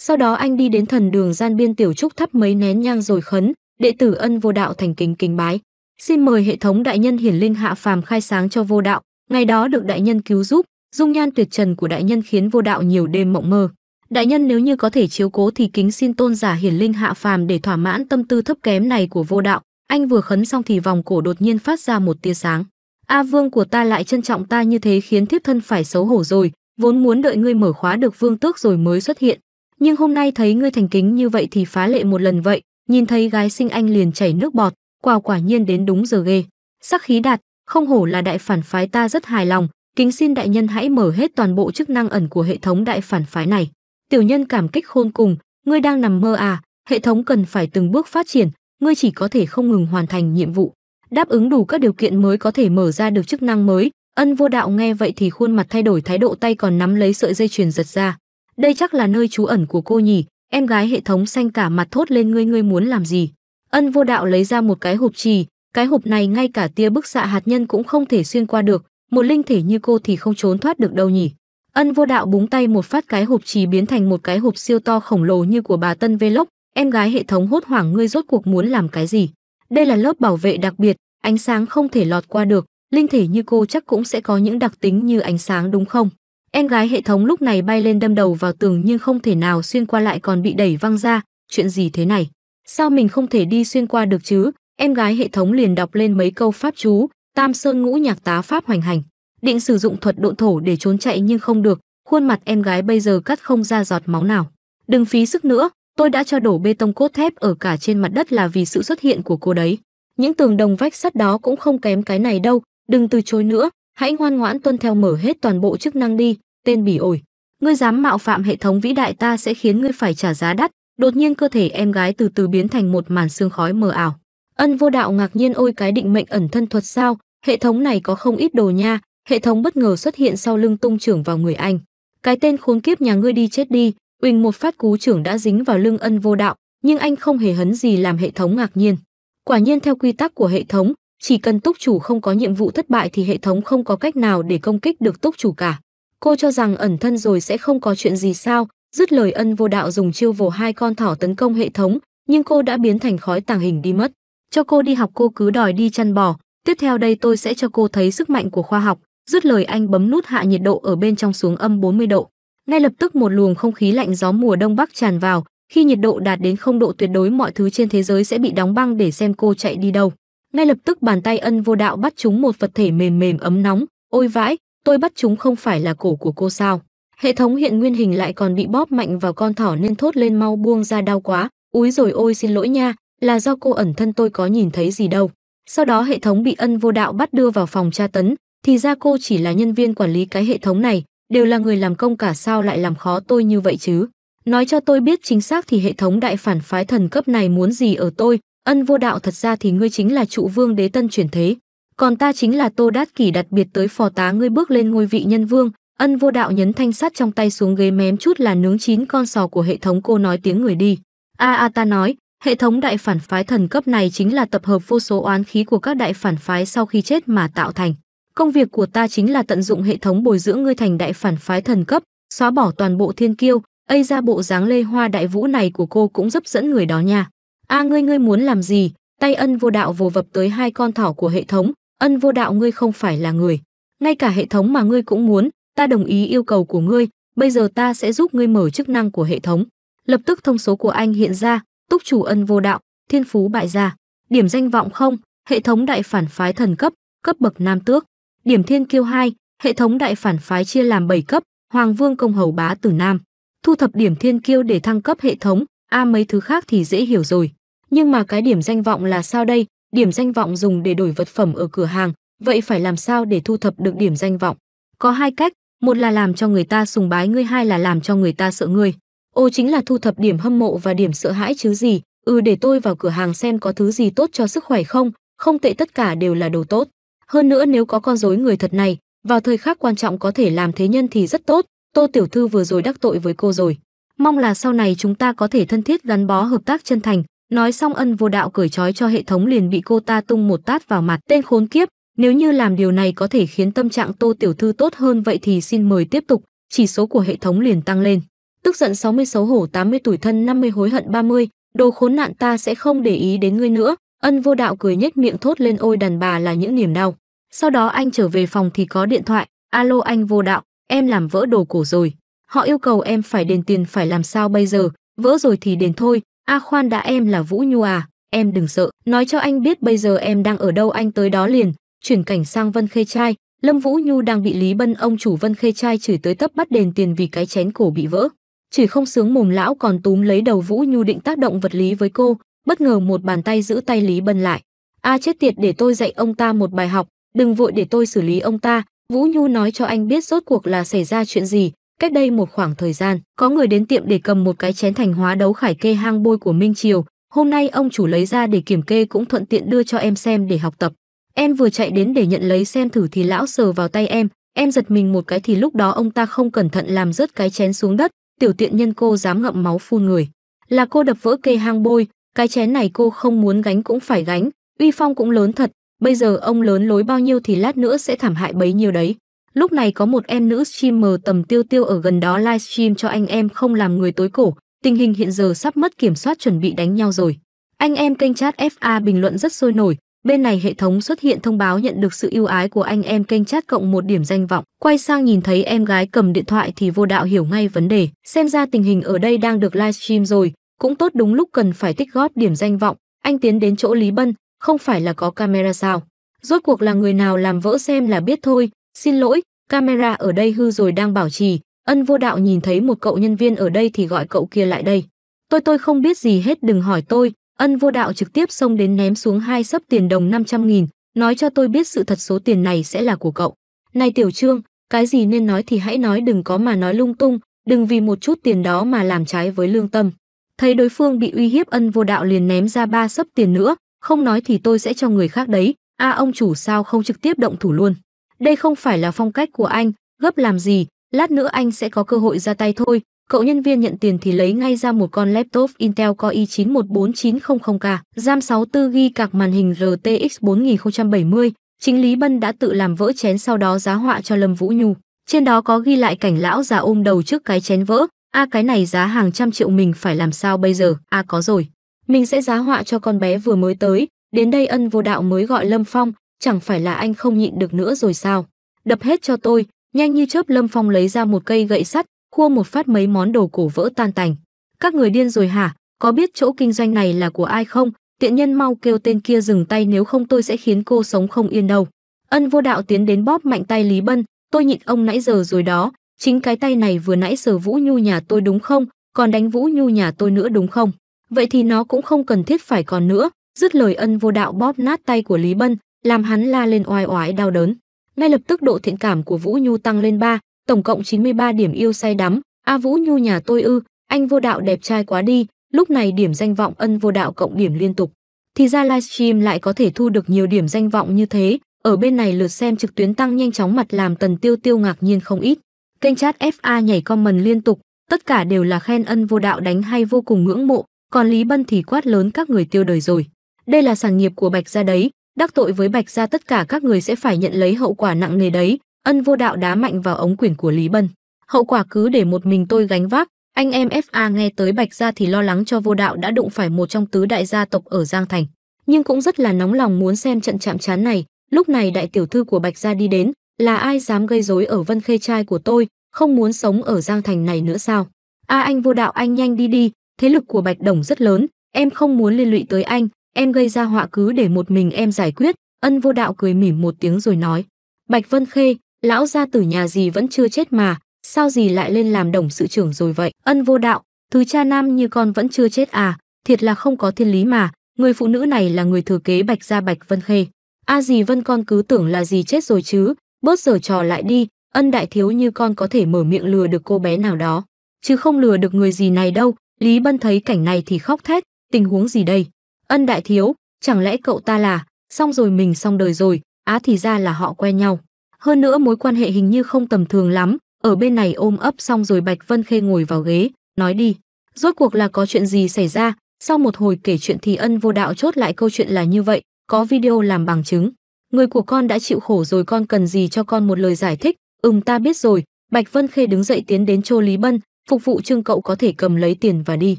Sau đó anh đi đến thần đường gian biên tiểu trúc thắp mấy nén nhang rồi khấn, đệ tử ân vô đạo thành kính kính bái xin mời hệ thống đại nhân hiển linh hạ phàm khai sáng cho vô đạo ngày đó được đại nhân cứu giúp dung nhan tuyệt trần của đại nhân khiến vô đạo nhiều đêm mộng mơ đại nhân nếu như có thể chiếu cố thì kính xin tôn giả hiển linh hạ phàm để thỏa mãn tâm tư thấp kém này của vô đạo anh vừa khấn xong thì vòng cổ đột nhiên phát ra một tia sáng a vương của ta lại trân trọng ta như thế khiến thiếp thân phải xấu hổ rồi vốn muốn đợi ngươi mở khóa được vương tước rồi mới xuất hiện nhưng hôm nay thấy ngươi thành kính như vậy thì phá lệ một lần vậy nhìn thấy gái sinh anh liền chảy nước bọt quả quả nhiên đến đúng giờ ghê. Sắc khí đạt, không hổ là đại phản phái ta rất hài lòng, kính xin đại nhân hãy mở hết toàn bộ chức năng ẩn của hệ thống đại phản phái này. Tiểu nhân cảm kích khôn cùng, ngươi đang nằm mơ à, hệ thống cần phải từng bước phát triển, ngươi chỉ có thể không ngừng hoàn thành nhiệm vụ. Đáp ứng đủ các điều kiện mới có thể mở ra được chức năng mới, ân vô đạo nghe vậy thì khuôn mặt thay đổi thái độ tay còn nắm lấy sợi dây chuyền giật ra. Đây chắc là nơi trú ẩn của cô nhỉ, em gái hệ thống xanh cả mặt thốt lên ngươi ngươi muốn làm gì. Ân vô đạo lấy ra một cái hộp trì, cái hộp này ngay cả tia bức xạ hạt nhân cũng không thể xuyên qua được, một linh thể như cô thì không trốn thoát được đâu nhỉ. Ân vô đạo búng tay một phát cái hộp trì biến thành một cái hộp siêu to khổng lồ như của bà Tân Vlog, em gái hệ thống hốt hoảng ngươi rốt cuộc muốn làm cái gì. Đây là lớp bảo vệ đặc biệt, ánh sáng không thể lọt qua được, linh thể như cô chắc cũng sẽ có những đặc tính như ánh sáng đúng không? Em gái hệ thống lúc này bay lên đâm đầu vào tường nhưng không thể nào xuyên qua lại còn bị đẩy văng ra, chuyện gì thế này? sao mình không thể đi xuyên qua được chứ? Em gái hệ thống liền đọc lên mấy câu pháp chú, Tam Sơn ngũ nhạc tá pháp hoành hành. Định sử dụng thuật độn thổ để trốn chạy nhưng không được, khuôn mặt em gái bây giờ cắt không ra giọt máu nào. Đừng phí sức nữa, tôi đã cho đổ bê tông cốt thép ở cả trên mặt đất là vì sự xuất hiện của cô đấy. Những tường đồng vách sắt đó cũng không kém cái này đâu, đừng từ chối nữa, hãy ngoan ngoãn tuân theo mở hết toàn bộ chức năng đi, tên bỉ ổi. Ngươi dám mạo phạm hệ thống vĩ đại ta sẽ khiến ngươi phải trả giá đắt, đột nhiên cơ thể em gái từ từ biến thành một màn xương khói mờ ảo ân vô đạo ngạc nhiên ôi cái định mệnh ẩn thân thuật sao hệ thống này có không ít đồ nha hệ thống bất ngờ xuất hiện sau lưng tung trưởng vào người anh cái tên khốn kiếp nhà ngươi đi chết đi uỳnh một phát cú trưởng đã dính vào lưng ân vô đạo nhưng anh không hề hấn gì làm hệ thống ngạc nhiên quả nhiên theo quy tắc của hệ thống chỉ cần túc chủ không có nhiệm vụ thất bại thì hệ thống không có cách nào để công kích được túc chủ cả cô cho rằng ẩn thân rồi sẽ không có chuyện gì sao dứt lời ân vô đạo dùng chiêu vồ hai con thỏ tấn công hệ thống nhưng cô đã biến thành khói tàng hình đi mất cho cô đi học cô cứ đòi đi chăn bò tiếp theo đây tôi sẽ cho cô thấy sức mạnh của khoa học dứt lời anh bấm nút hạ nhiệt độ ở bên trong xuống âm 40 độ ngay lập tức một luồng không khí lạnh gió mùa đông bắc tràn vào khi nhiệt độ đạt đến không độ tuyệt đối mọi thứ trên thế giới sẽ bị đóng băng để xem cô chạy đi đâu ngay lập tức bàn tay ân vô đạo bắt chúng một vật thể mềm mềm ấm nóng ôi vãi tôi bắt chúng không phải là cổ của cô sao Hệ thống hiện nguyên hình lại còn bị bóp mạnh vào con thỏ nên thốt lên mau buông ra đau quá. Úi rồi ôi xin lỗi nha, là do cô ẩn thân tôi có nhìn thấy gì đâu. Sau đó hệ thống bị ân vô đạo bắt đưa vào phòng tra tấn, thì ra cô chỉ là nhân viên quản lý cái hệ thống này, đều là người làm công cả sao lại làm khó tôi như vậy chứ. Nói cho tôi biết chính xác thì hệ thống đại phản phái thần cấp này muốn gì ở tôi, ân vô đạo thật ra thì ngươi chính là trụ vương đế tân chuyển thế. Còn ta chính là Tô Đát Kỷ đặc biệt tới phò tá ngươi bước lên ngôi vị nhân vương, Ân vô đạo nhấn thanh sắt trong tay xuống ghế mém chút là nướng chín con sò của hệ thống cô nói tiếng người đi. A A ta nói, hệ thống đại phản phái thần cấp này chính là tập hợp vô số oán khí của các đại phản phái sau khi chết mà tạo thành. Công việc của ta chính là tận dụng hệ thống bồi dưỡng ngươi thành đại phản phái thần cấp, xóa bỏ toàn bộ thiên kiêu, ây ra bộ dáng lê hoa đại vũ này của cô cũng dấp dẫn người đó nha. A ngươi ngươi muốn làm gì? Tay ân vô đạo vồ vập tới hai con thỏ của hệ thống, ân vô đạo ngươi không phải là người. Ngay cả hệ thống mà ngươi cũng muốn, ta đồng ý yêu cầu của ngươi, bây giờ ta sẽ giúp ngươi mở chức năng của hệ thống. Lập tức thông số của anh hiện ra, túc chủ ân vô đạo, thiên phú bại gia, điểm danh vọng không, hệ thống đại phản phái thần cấp, cấp bậc nam tước, điểm thiên kiêu 2, hệ thống đại phản phái chia làm 7 cấp, hoàng vương công hầu bá tử nam. Thu thập điểm thiên kiêu để thăng cấp hệ thống, a à, mấy thứ khác thì dễ hiểu rồi. Nhưng mà cái điểm danh vọng là sao đây? Điểm danh vọng dùng để đổi vật phẩm ở cửa hàng, vậy phải làm sao để thu thập được điểm danh vọng? Có hai cách, một là làm cho người ta sùng bái ngươi hai là làm cho người ta sợ ngươi ô chính là thu thập điểm hâm mộ và điểm sợ hãi chứ gì ừ để tôi vào cửa hàng xem có thứ gì tốt cho sức khỏe không không tệ tất cả đều là đồ tốt hơn nữa nếu có con rối người thật này vào thời khắc quan trọng có thể làm thế nhân thì rất tốt tô tiểu thư vừa rồi đắc tội với cô rồi mong là sau này chúng ta có thể thân thiết gắn bó hợp tác chân thành nói xong ân vô đạo cởi trói cho hệ thống liền bị cô ta tung một tát vào mặt tên khốn kiếp nếu như làm điều này có thể khiến tâm trạng Tô Tiểu Thư tốt hơn vậy thì xin mời tiếp tục, chỉ số của hệ thống liền tăng lên. Tức giận 60 xấu hổ 80 tuổi thân 50 hối hận 30, đồ khốn nạn ta sẽ không để ý đến ngươi nữa, ân vô đạo cười nhếch miệng thốt lên ôi đàn bà là những niềm đau. Sau đó anh trở về phòng thì có điện thoại, alo anh vô đạo, em làm vỡ đồ cổ rồi. Họ yêu cầu em phải đền tiền phải làm sao bây giờ, vỡ rồi thì đền thôi, A khoan đã em là Vũ Nhu à, em đừng sợ, nói cho anh biết bây giờ em đang ở đâu anh tới đó liền, Chuyển cảnh sang Vân Khê Trai, Lâm Vũ Nhu đang bị Lý Bân ông chủ Vân Khê Trai chửi tới tấp bắt đền tiền vì cái chén cổ bị vỡ. chỉ không sướng mồm lão còn túm lấy đầu Vũ Nhu định tác động vật lý với cô, bất ngờ một bàn tay giữ tay Lý Bân lại. "A chết tiệt để tôi dạy ông ta một bài học, đừng vội để tôi xử lý ông ta." Vũ Nhu nói cho anh biết rốt cuộc là xảy ra chuyện gì, cách đây một khoảng thời gian, có người đến tiệm để cầm một cái chén thành hóa đấu khải kê hang bôi của Minh Triều, hôm nay ông chủ lấy ra để kiểm kê cũng thuận tiện đưa cho em xem để học tập. Em vừa chạy đến để nhận lấy xem thử thì lão sờ vào tay em, em giật mình một cái thì lúc đó ông ta không cẩn thận làm rớt cái chén xuống đất, tiểu tiện nhân cô dám ngậm máu phun người. Là cô đập vỡ cây hang bôi, cái chén này cô không muốn gánh cũng phải gánh, uy phong cũng lớn thật, bây giờ ông lớn lối bao nhiêu thì lát nữa sẽ thảm hại bấy nhiêu đấy. Lúc này có một em nữ streamer tầm tiêu tiêu ở gần đó livestream cho anh em không làm người tối cổ, tình hình hiện giờ sắp mất kiểm soát chuẩn bị đánh nhau rồi. Anh em kênh chat FA bình luận rất sôi nổi, Bên này hệ thống xuất hiện thông báo nhận được sự yêu ái của anh em kênh chat cộng một điểm danh vọng. Quay sang nhìn thấy em gái cầm điện thoại thì vô đạo hiểu ngay vấn đề. Xem ra tình hình ở đây đang được livestream rồi. Cũng tốt đúng lúc cần phải tích góp điểm danh vọng. Anh tiến đến chỗ Lý Bân, không phải là có camera sao. Rốt cuộc là người nào làm vỡ xem là biết thôi. Xin lỗi, camera ở đây hư rồi đang bảo trì. Ân vô đạo nhìn thấy một cậu nhân viên ở đây thì gọi cậu kia lại đây. Tôi tôi không biết gì hết đừng hỏi tôi, Ân vô đạo trực tiếp xông đến ném xuống hai sấp tiền đồng 500 nghìn, nói cho tôi biết sự thật số tiền này sẽ là của cậu. Này Tiểu Trương, cái gì nên nói thì hãy nói đừng có mà nói lung tung, đừng vì một chút tiền đó mà làm trái với lương tâm. Thấy đối phương bị uy hiếp ân vô đạo liền ném ra ba sấp tiền nữa, không nói thì tôi sẽ cho người khác đấy, a à, ông chủ sao không trực tiếp động thủ luôn. Đây không phải là phong cách của anh, gấp làm gì, lát nữa anh sẽ có cơ hội ra tay thôi, Cậu nhân viên nhận tiền thì lấy ngay ra một con laptop Intel Core i9-14900K, RAM 64GB cạc màn hình RTX 4070. Chính Lý Bân đã tự làm vỡ chén sau đó giá họa cho Lâm Vũ Nhu. Trên đó có ghi lại cảnh lão già ôm đầu trước cái chén vỡ. A à, cái này giá hàng trăm triệu mình phải làm sao bây giờ? A à, có rồi. Mình sẽ giá họa cho con bé vừa mới tới. Đến đây ân vô đạo mới gọi Lâm Phong. Chẳng phải là anh không nhịn được nữa rồi sao? Đập hết cho tôi. Nhanh như chớp Lâm Phong lấy ra một cây gậy sắt, khua một phát mấy món đồ cổ vỡ tan tành. Các người điên rồi hả? Có biết chỗ kinh doanh này là của ai không? Tiện nhân mau kêu tên kia dừng tay nếu không tôi sẽ khiến cô sống không yên đâu. Ân vô đạo tiến đến bóp mạnh tay Lý Bân, tôi nhịn ông nãy giờ rồi đó, chính cái tay này vừa nãy sờ Vũ Nhu nhà tôi đúng không, còn đánh Vũ Nhu nhà tôi nữa đúng không? Vậy thì nó cũng không cần thiết phải còn nữa, dứt lời ân vô đạo bóp nát tay của Lý Bân, làm hắn la lên oai oái đau đớn. Ngay lập tức độ thiện cảm của Vũ Nhu tăng lên ba tổng cộng 93 điểm yêu say đắm, A Vũ Nhu nhà tôi ư, anh vô đạo đẹp trai quá đi, lúc này điểm danh vọng ân vô đạo cộng điểm liên tục. Thì ra livestream lại có thể thu được nhiều điểm danh vọng như thế, ở bên này lượt xem trực tuyến tăng nhanh chóng mặt làm tần tiêu tiêu ngạc nhiên không ít. Kênh chat FA nhảy comment liên tục, tất cả đều là khen ân vô đạo đánh hay vô cùng ngưỡng mộ, còn Lý Bân thì quát lớn các người tiêu đời rồi. Đây là sản nghiệp của Bạch Gia đấy, đắc tội với Bạch Gia tất cả các người sẽ phải nhận lấy hậu quả nặng nề đấy, Ân vô đạo đá mạnh vào ống quyển của Lý Bân. Hậu quả cứ để một mình tôi gánh vác. Anh em FA nghe tới Bạch Gia thì lo lắng cho vô đạo đã đụng phải một trong tứ đại gia tộc ở Giang Thành. Nhưng cũng rất là nóng lòng muốn xem trận chạm chán này. Lúc này đại tiểu thư của Bạch Gia đi đến. Là ai dám gây rối ở Vân Khê trai của tôi, không muốn sống ở Giang Thành này nữa sao? A à, anh vô đạo anh nhanh đi đi, thế lực của Bạch Đồng rất lớn, em không muốn liên lụy tới anh, em gây ra họa cứ để một mình em giải quyết. Ân vô đạo cười mỉm một tiếng rồi nói. Bạch Vân Khê, lão gia tử nhà gì vẫn chưa chết mà, sao gì lại lên làm đồng sự trưởng rồi vậy? Ân vô đạo, thứ cha nam như con vẫn chưa chết à, thiệt là không có thiên lý mà, người phụ nữ này là người thừa kế Bạch gia Bạch Vân Khê. A gì Vân con cứ tưởng là gì chết rồi chứ, bớt giở trò lại đi, ân đại thiếu như con có thể mở miệng lừa được cô bé nào đó, chứ không lừa được người gì này đâu. Lý Bân thấy cảnh này thì khóc thét, tình huống gì đây? Ân đại thiếu, chẳng lẽ cậu ta là, xong rồi mình xong đời rồi, á thì ra là họ quen nhau. Hơn nữa mối quan hệ hình như không tầm thường lắm, ở bên này ôm ấp xong rồi Bạch Vân Khê ngồi vào ghế, nói đi. Rốt cuộc là có chuyện gì xảy ra, sau một hồi kể chuyện thì ân vô đạo chốt lại câu chuyện là như vậy, có video làm bằng chứng. Người của con đã chịu khổ rồi con cần gì cho con một lời giải thích, ừm ta biết rồi. Bạch Vân Khê đứng dậy tiến đến Chô Lý Bân, phục vụ trương cậu có thể cầm lấy tiền và đi.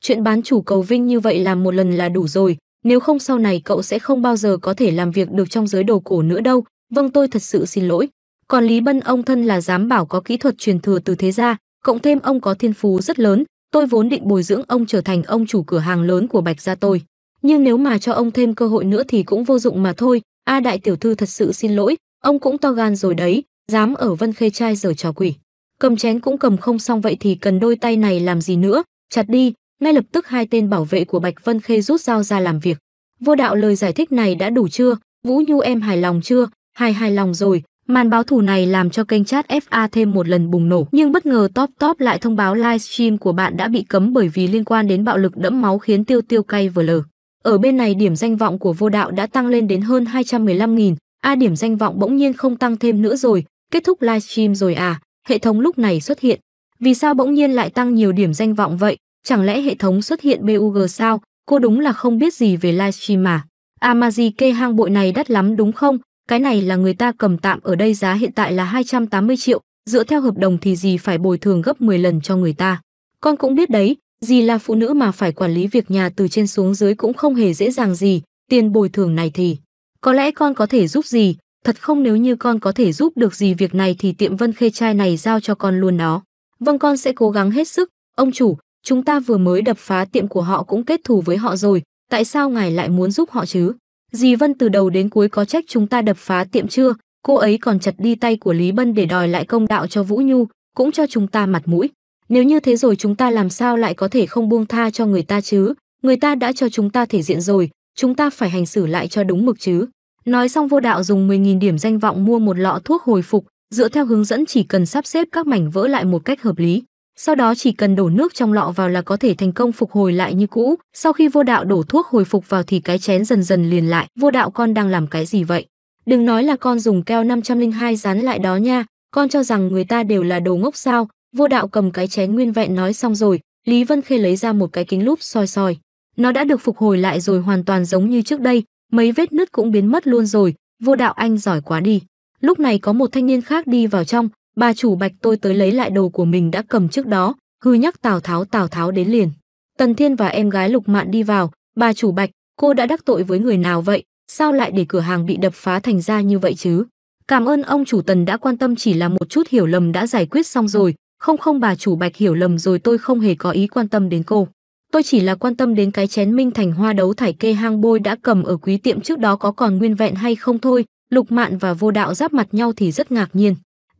Chuyện bán chủ cầu vinh như vậy làm một lần là đủ rồi, nếu không sau này cậu sẽ không bao giờ có thể làm việc được trong giới đồ cổ nữa đâu, vâng tôi thật sự xin lỗi. Còn Lý Bân ông thân là dám bảo có kỹ thuật truyền thừa từ thế gia, cộng thêm ông có thiên phú rất lớn, tôi vốn định bồi dưỡng ông trở thành ông chủ cửa hàng lớn của Bạch gia tôi. Nhưng nếu mà cho ông thêm cơ hội nữa thì cũng vô dụng mà thôi. A đại tiểu thư thật sự xin lỗi, ông cũng to gan rồi đấy, dám ở Vân Khê trai giở trò quỷ. Cầm chén cũng cầm không xong vậy thì cần đôi tay này làm gì nữa, chặt đi. Ngay lập tức hai tên bảo vệ của Bạch Vân Khê rút dao ra làm việc. Vô đạo lời giải thích này đã đủ chưa? Vũ Nhu em hài lòng chưa? Hai hài lòng rồi, màn báo thù này làm cho kênh chat FA thêm một lần bùng nổ. Nhưng bất ngờ Top Top lại thông báo livestream của bạn đã bị cấm bởi vì liên quan đến bạo lực đẫm máu khiến tiêu tiêu cay vừa lờ. Ở bên này điểm danh vọng của vô đạo đã tăng lên đến hơn 215.000, a à, điểm danh vọng bỗng nhiên không tăng thêm nữa rồi, kết thúc livestream rồi à, hệ thống lúc này xuất hiện. Vì sao bỗng nhiên lại tăng nhiều điểm danh vọng vậy? Chẳng lẽ hệ thống xuất hiện BUG sao? Cô đúng là không biết gì về livestream mà. Amazi à kê hang bội này đắt lắm đúng không? Cái này là người ta cầm tạm ở đây giá hiện tại là 280 triệu, dựa theo hợp đồng thì gì phải bồi thường gấp 10 lần cho người ta. Con cũng biết đấy, gì là phụ nữ mà phải quản lý việc nhà từ trên xuống dưới cũng không hề dễ dàng gì, tiền bồi thường này thì. Có lẽ con có thể giúp gì? thật không nếu như con có thể giúp được gì việc này thì tiệm vân khê trai này giao cho con luôn nó. Vâng con sẽ cố gắng hết sức, ông chủ, chúng ta vừa mới đập phá tiệm của họ cũng kết thù với họ rồi, tại sao ngài lại muốn giúp họ chứ? Dì Vân từ đầu đến cuối có trách chúng ta đập phá tiệm chưa, cô ấy còn chặt đi tay của Lý Bân để đòi lại công đạo cho Vũ Nhu, cũng cho chúng ta mặt mũi. Nếu như thế rồi chúng ta làm sao lại có thể không buông tha cho người ta chứ? Người ta đã cho chúng ta thể diện rồi, chúng ta phải hành xử lại cho đúng mực chứ. Nói xong vô đạo dùng 10.000 điểm danh vọng mua một lọ thuốc hồi phục, dựa theo hướng dẫn chỉ cần sắp xếp các mảnh vỡ lại một cách hợp lý. Sau đó chỉ cần đổ nước trong lọ vào là có thể thành công phục hồi lại như cũ, sau khi vô đạo đổ thuốc hồi phục vào thì cái chén dần dần liền lại, vô đạo con đang làm cái gì vậy? Đừng nói là con dùng keo 502 dán lại đó nha, con cho rằng người ta đều là đồ ngốc sao, vô đạo cầm cái chén nguyên vẹn nói xong rồi, Lý Vân Khê lấy ra một cái kính lúp soi soi. Nó đã được phục hồi lại rồi hoàn toàn giống như trước đây, mấy vết nứt cũng biến mất luôn rồi, vô đạo anh giỏi quá đi. Lúc này có một thanh niên khác đi vào trong, bà chủ bạch tôi tới lấy lại đồ của mình đã cầm trước đó, hư nhắc Tào Tháo Tào Tháo đến liền. Tần Thiên và em gái Lục Mạn đi vào, bà chủ bạch, cô đã đắc tội với người nào vậy, sao lại để cửa hàng bị đập phá thành ra như vậy chứ? Cảm ơn ông chủ Tần đã quan tâm chỉ là một chút hiểu lầm đã giải quyết xong rồi, không không bà chủ bạch hiểu lầm rồi tôi không hề có ý quan tâm đến cô. Tôi chỉ là quan tâm đến cái chén minh thành hoa đấu thải kê hang bôi đã cầm ở quý tiệm trước đó có còn nguyên vẹn hay không thôi, lục mạn và vô đạo giáp mặt nhau thì rất ngạc nhiên.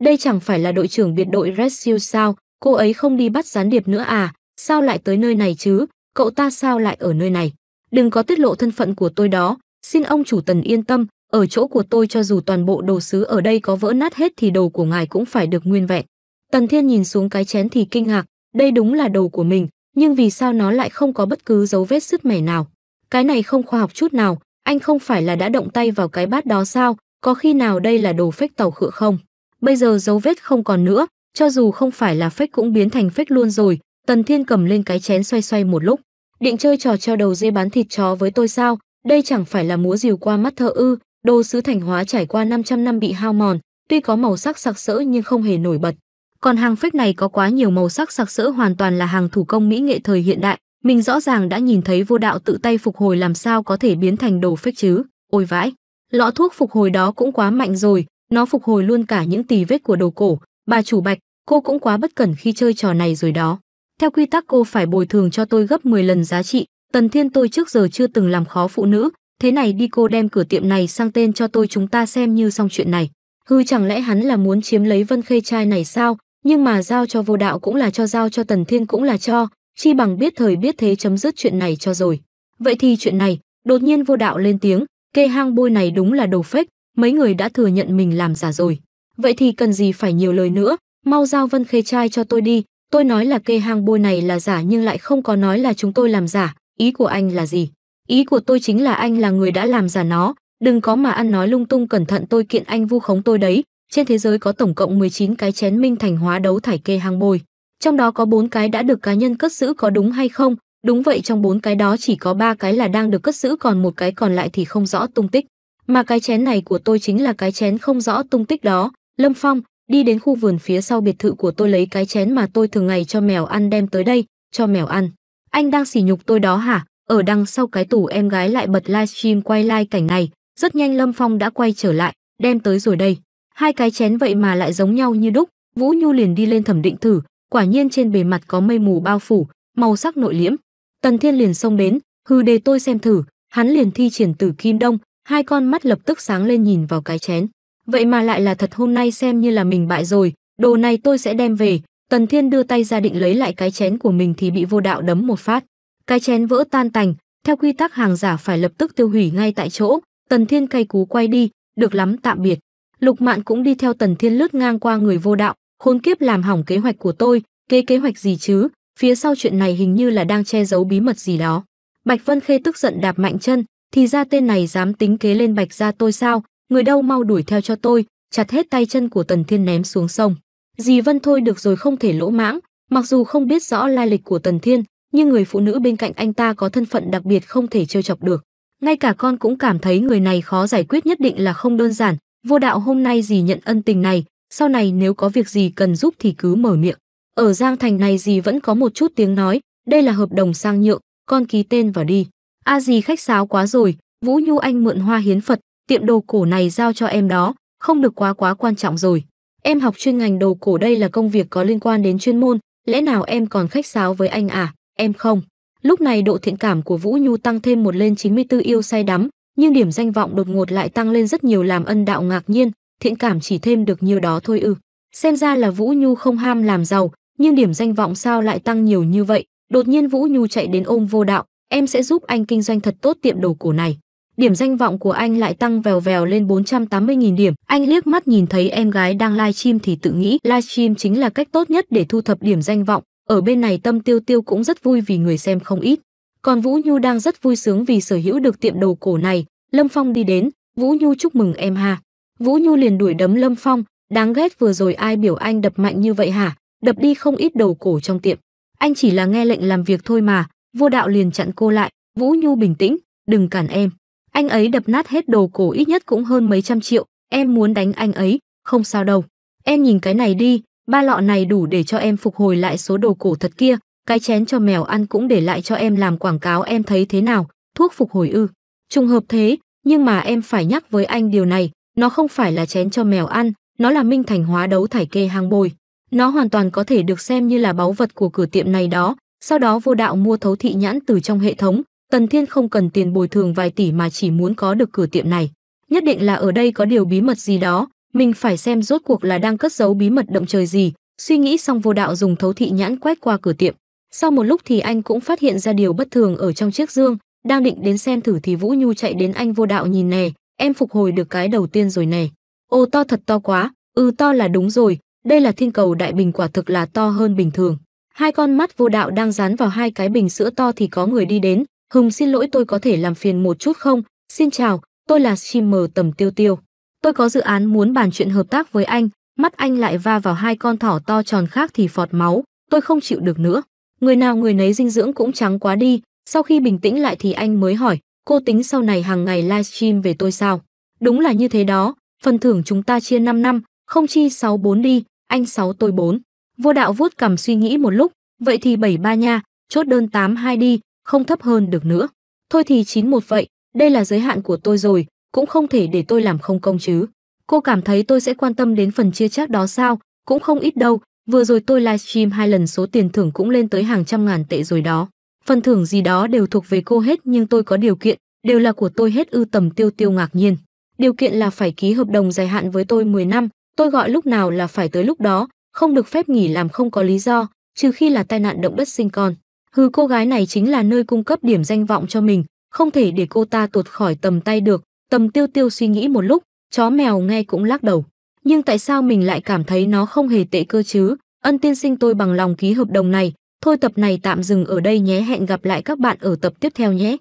Đây chẳng phải là đội trưởng biệt đội Red Seal sao, cô ấy không đi bắt gián điệp nữa à, sao lại tới nơi này chứ, cậu ta sao lại ở nơi này. Đừng có tiết lộ thân phận của tôi đó, xin ông chủ tần yên tâm, ở chỗ của tôi cho dù toàn bộ đồ sứ ở đây có vỡ nát hết thì đồ của ngài cũng phải được nguyên vẹn. Tần Thiên nhìn xuống cái chén thì kinh ngạc, đây đúng là đồ của mình, nhưng vì sao nó lại không có bất cứ dấu vết sứt mẻ nào. Cái này không khoa học chút nào, anh không phải là đã động tay vào cái bát đó sao, có khi nào đây là đồ phách tàu khựa không? Bây giờ dấu vết không còn nữa, cho dù không phải là phách cũng biến thành phách luôn rồi. Tần Thiên cầm lên cái chén xoay xoay một lúc. Định chơi trò treo đầu dê bán thịt chó với tôi sao? Đây chẳng phải là múa rìu qua mắt thợ ư, đồ sứ thành hóa trải qua 500 năm bị hao mòn, tuy có màu sắc sặc sỡ nhưng không hề nổi bật. Còn hàng phách này có quá nhiều màu sắc sặc sỡ hoàn toàn là hàng thủ công mỹ nghệ thời hiện đại, mình rõ ràng đã nhìn thấy vô đạo tự tay phục hồi làm sao có thể biến thành đồ phách chứ, ôi vãi. Lọ thuốc phục hồi đó cũng quá mạnh rồi, nó phục hồi luôn cả những tì vết của đầu cổ bà chủ bạch cô cũng quá bất cẩn khi chơi trò này rồi đó theo quy tắc cô phải bồi thường cho tôi gấp 10 lần giá trị tần thiên tôi trước giờ chưa từng làm khó phụ nữ thế này đi cô đem cửa tiệm này sang tên cho tôi chúng ta xem như xong chuyện này hư chẳng lẽ hắn là muốn chiếm lấy vân khê trai này sao nhưng mà giao cho vô đạo cũng là cho giao cho tần thiên cũng là cho chi bằng biết thời biết thế chấm dứt chuyện này cho rồi vậy thì chuyện này đột nhiên vô đạo lên tiếng kê hang bôi này đúng là đồ phếch mấy người đã thừa nhận mình làm giả rồi. Vậy thì cần gì phải nhiều lời nữa, mau giao Vân Khê trai cho tôi đi, tôi nói là kê hang bôi này là giả nhưng lại không có nói là chúng tôi làm giả, ý của anh là gì? Ý của tôi chính là anh là người đã làm giả nó, đừng có mà ăn nói lung tung cẩn thận tôi kiện anh vu khống tôi đấy. Trên thế giới có tổng cộng 19 cái chén minh thành hóa đấu thải kê hang bôi. Trong đó có 4 cái đã được cá nhân cất giữ có đúng hay không? Đúng vậy trong 4 cái đó chỉ có 3 cái là đang được cất giữ còn một cái còn lại thì không rõ tung tích. Mà cái chén này của tôi chính là cái chén không rõ tung tích đó. Lâm Phong, đi đến khu vườn phía sau biệt thự của tôi lấy cái chén mà tôi thường ngày cho mèo ăn đem tới đây, cho mèo ăn. Anh đang sỉ nhục tôi đó hả? Ở đằng sau cái tủ em gái lại bật livestream quay live cảnh này. Rất nhanh Lâm Phong đã quay trở lại, đem tới rồi đây. Hai cái chén vậy mà lại giống nhau như đúc. Vũ Nhu liền đi lên thẩm định thử, quả nhiên trên bề mặt có mây mù bao phủ, màu sắc nội liễm. Tần Thiên liền xông đến, hư đề tôi xem thử, hắn liền thi triển tử kim đông, hai con mắt lập tức sáng lên nhìn vào cái chén. Vậy mà lại là thật hôm nay xem như là mình bại rồi, đồ này tôi sẽ đem về. Tần Thiên đưa tay ra định lấy lại cái chén của mình thì bị vô đạo đấm một phát. Cái chén vỡ tan tành, theo quy tắc hàng giả phải lập tức tiêu hủy ngay tại chỗ. Tần Thiên cay cú quay đi, được lắm tạm biệt. Lục Mạn cũng đi theo Tần Thiên lướt ngang qua người vô đạo, khốn kiếp làm hỏng kế hoạch của tôi, kế kế hoạch gì chứ, phía sau chuyện này hình như là đang che giấu bí mật gì đó. Bạch Vân Khê tức giận đạp mạnh chân, thì ra tên này dám tính kế lên bạch ra tôi sao, người đâu mau đuổi theo cho tôi, chặt hết tay chân của Tần Thiên ném xuống sông. Dì Vân thôi được rồi không thể lỗ mãng, mặc dù không biết rõ lai lịch của Tần Thiên, nhưng người phụ nữ bên cạnh anh ta có thân phận đặc biệt không thể trêu chọc được. Ngay cả con cũng cảm thấy người này khó giải quyết nhất định là không đơn giản, vô đạo hôm nay dì nhận ân tình này, sau này nếu có việc gì cần giúp thì cứ mở miệng. Ở Giang Thành này dì vẫn có một chút tiếng nói, đây là hợp đồng sang nhượng, con ký tên vào đi a à gì khách sáo quá rồi vũ nhu anh mượn hoa hiến phật tiệm đồ cổ này giao cho em đó không được quá quá quan trọng rồi em học chuyên ngành đồ cổ đây là công việc có liên quan đến chuyên môn lẽ nào em còn khách sáo với anh à em không lúc này độ thiện cảm của vũ nhu tăng thêm một lên 94 yêu say đắm nhưng điểm danh vọng đột ngột lại tăng lên rất nhiều làm ân đạo ngạc nhiên thiện cảm chỉ thêm được nhiều đó thôi ư ừ. xem ra là vũ nhu không ham làm giàu nhưng điểm danh vọng sao lại tăng nhiều như vậy đột nhiên vũ nhu chạy đến ôm vô đạo em sẽ giúp anh kinh doanh thật tốt tiệm đồ cổ này. Điểm danh vọng của anh lại tăng vèo vèo lên 480.000 điểm. Anh liếc mắt nhìn thấy em gái đang livestream thì tự nghĩ livestream chính là cách tốt nhất để thu thập điểm danh vọng. Ở bên này Tâm Tiêu Tiêu cũng rất vui vì người xem không ít. Còn Vũ Nhu đang rất vui sướng vì sở hữu được tiệm đồ cổ này. Lâm Phong đi đến, Vũ Nhu chúc mừng em ha. Vũ Nhu liền đuổi đấm Lâm Phong, đáng ghét vừa rồi ai biểu anh đập mạnh như vậy hả, đập đi không ít đồ cổ trong tiệm. Anh chỉ là nghe lệnh làm việc thôi mà, Vô Đạo liền chặn cô lại, Vũ Nhu bình tĩnh, đừng cản em. Anh ấy đập nát hết đồ cổ ít nhất cũng hơn mấy trăm triệu, em muốn đánh anh ấy, không sao đâu. Em nhìn cái này đi, ba lọ này đủ để cho em phục hồi lại số đồ cổ thật kia, cái chén cho mèo ăn cũng để lại cho em làm quảng cáo em thấy thế nào, thuốc phục hồi ư. Trùng hợp thế, nhưng mà em phải nhắc với anh điều này, nó không phải là chén cho mèo ăn, nó là minh thành hóa đấu thải kê hàng bồi. Nó hoàn toàn có thể được xem như là báu vật của cửa tiệm này đó, sau đó vô đạo mua thấu thị nhãn từ trong hệ thống, Tần Thiên không cần tiền bồi thường vài tỷ mà chỉ muốn có được cửa tiệm này. Nhất định là ở đây có điều bí mật gì đó, mình phải xem rốt cuộc là đang cất giấu bí mật động trời gì. Suy nghĩ xong vô đạo dùng thấu thị nhãn quét qua cửa tiệm. Sau một lúc thì anh cũng phát hiện ra điều bất thường ở trong chiếc dương, đang định đến xem thử thì Vũ Nhu chạy đến anh vô đạo nhìn nè, em phục hồi được cái đầu tiên rồi nè. Ô to thật to quá, ư ừ, to là đúng rồi, đây là thiên cầu đại bình quả thực là to hơn bình thường. Hai con mắt vô đạo đang dán vào hai cái bình sữa to thì có người đi đến. Hùng xin lỗi tôi có thể làm phiền một chút không? Xin chào, tôi là streamer tầm tiêu tiêu. Tôi có dự án muốn bàn chuyện hợp tác với anh. Mắt anh lại va vào hai con thỏ to tròn khác thì phọt máu. Tôi không chịu được nữa. Người nào người nấy dinh dưỡng cũng trắng quá đi. Sau khi bình tĩnh lại thì anh mới hỏi, cô tính sau này hàng ngày livestream về tôi sao? Đúng là như thế đó, phần thưởng chúng ta chia 5 năm, không chi 6 4 đi, anh 6 tôi 4. Vô đạo vuốt cầm suy nghĩ một lúc, vậy thì bảy ba nha, chốt đơn 82 đi, không thấp hơn được nữa. Thôi thì 91 vậy, đây là giới hạn của tôi rồi, cũng không thể để tôi làm không công chứ. Cô cảm thấy tôi sẽ quan tâm đến phần chia chác đó sao, cũng không ít đâu, vừa rồi tôi livestream hai lần số tiền thưởng cũng lên tới hàng trăm ngàn tệ rồi đó. Phần thưởng gì đó đều thuộc về cô hết nhưng tôi có điều kiện, đều là của tôi hết ư tầm tiêu tiêu ngạc nhiên. Điều kiện là phải ký hợp đồng dài hạn với tôi 10 năm, tôi gọi lúc nào là phải tới lúc đó, không được phép nghỉ làm không có lý do, trừ khi là tai nạn động đất sinh con. Hừ cô gái này chính là nơi cung cấp điểm danh vọng cho mình, không thể để cô ta tuột khỏi tầm tay được. Tầm tiêu tiêu suy nghĩ một lúc, chó mèo nghe cũng lắc đầu. Nhưng tại sao mình lại cảm thấy nó không hề tệ cơ chứ? Ân tiên sinh tôi bằng lòng ký hợp đồng này, thôi tập này tạm dừng ở đây nhé hẹn gặp lại các bạn ở tập tiếp theo nhé.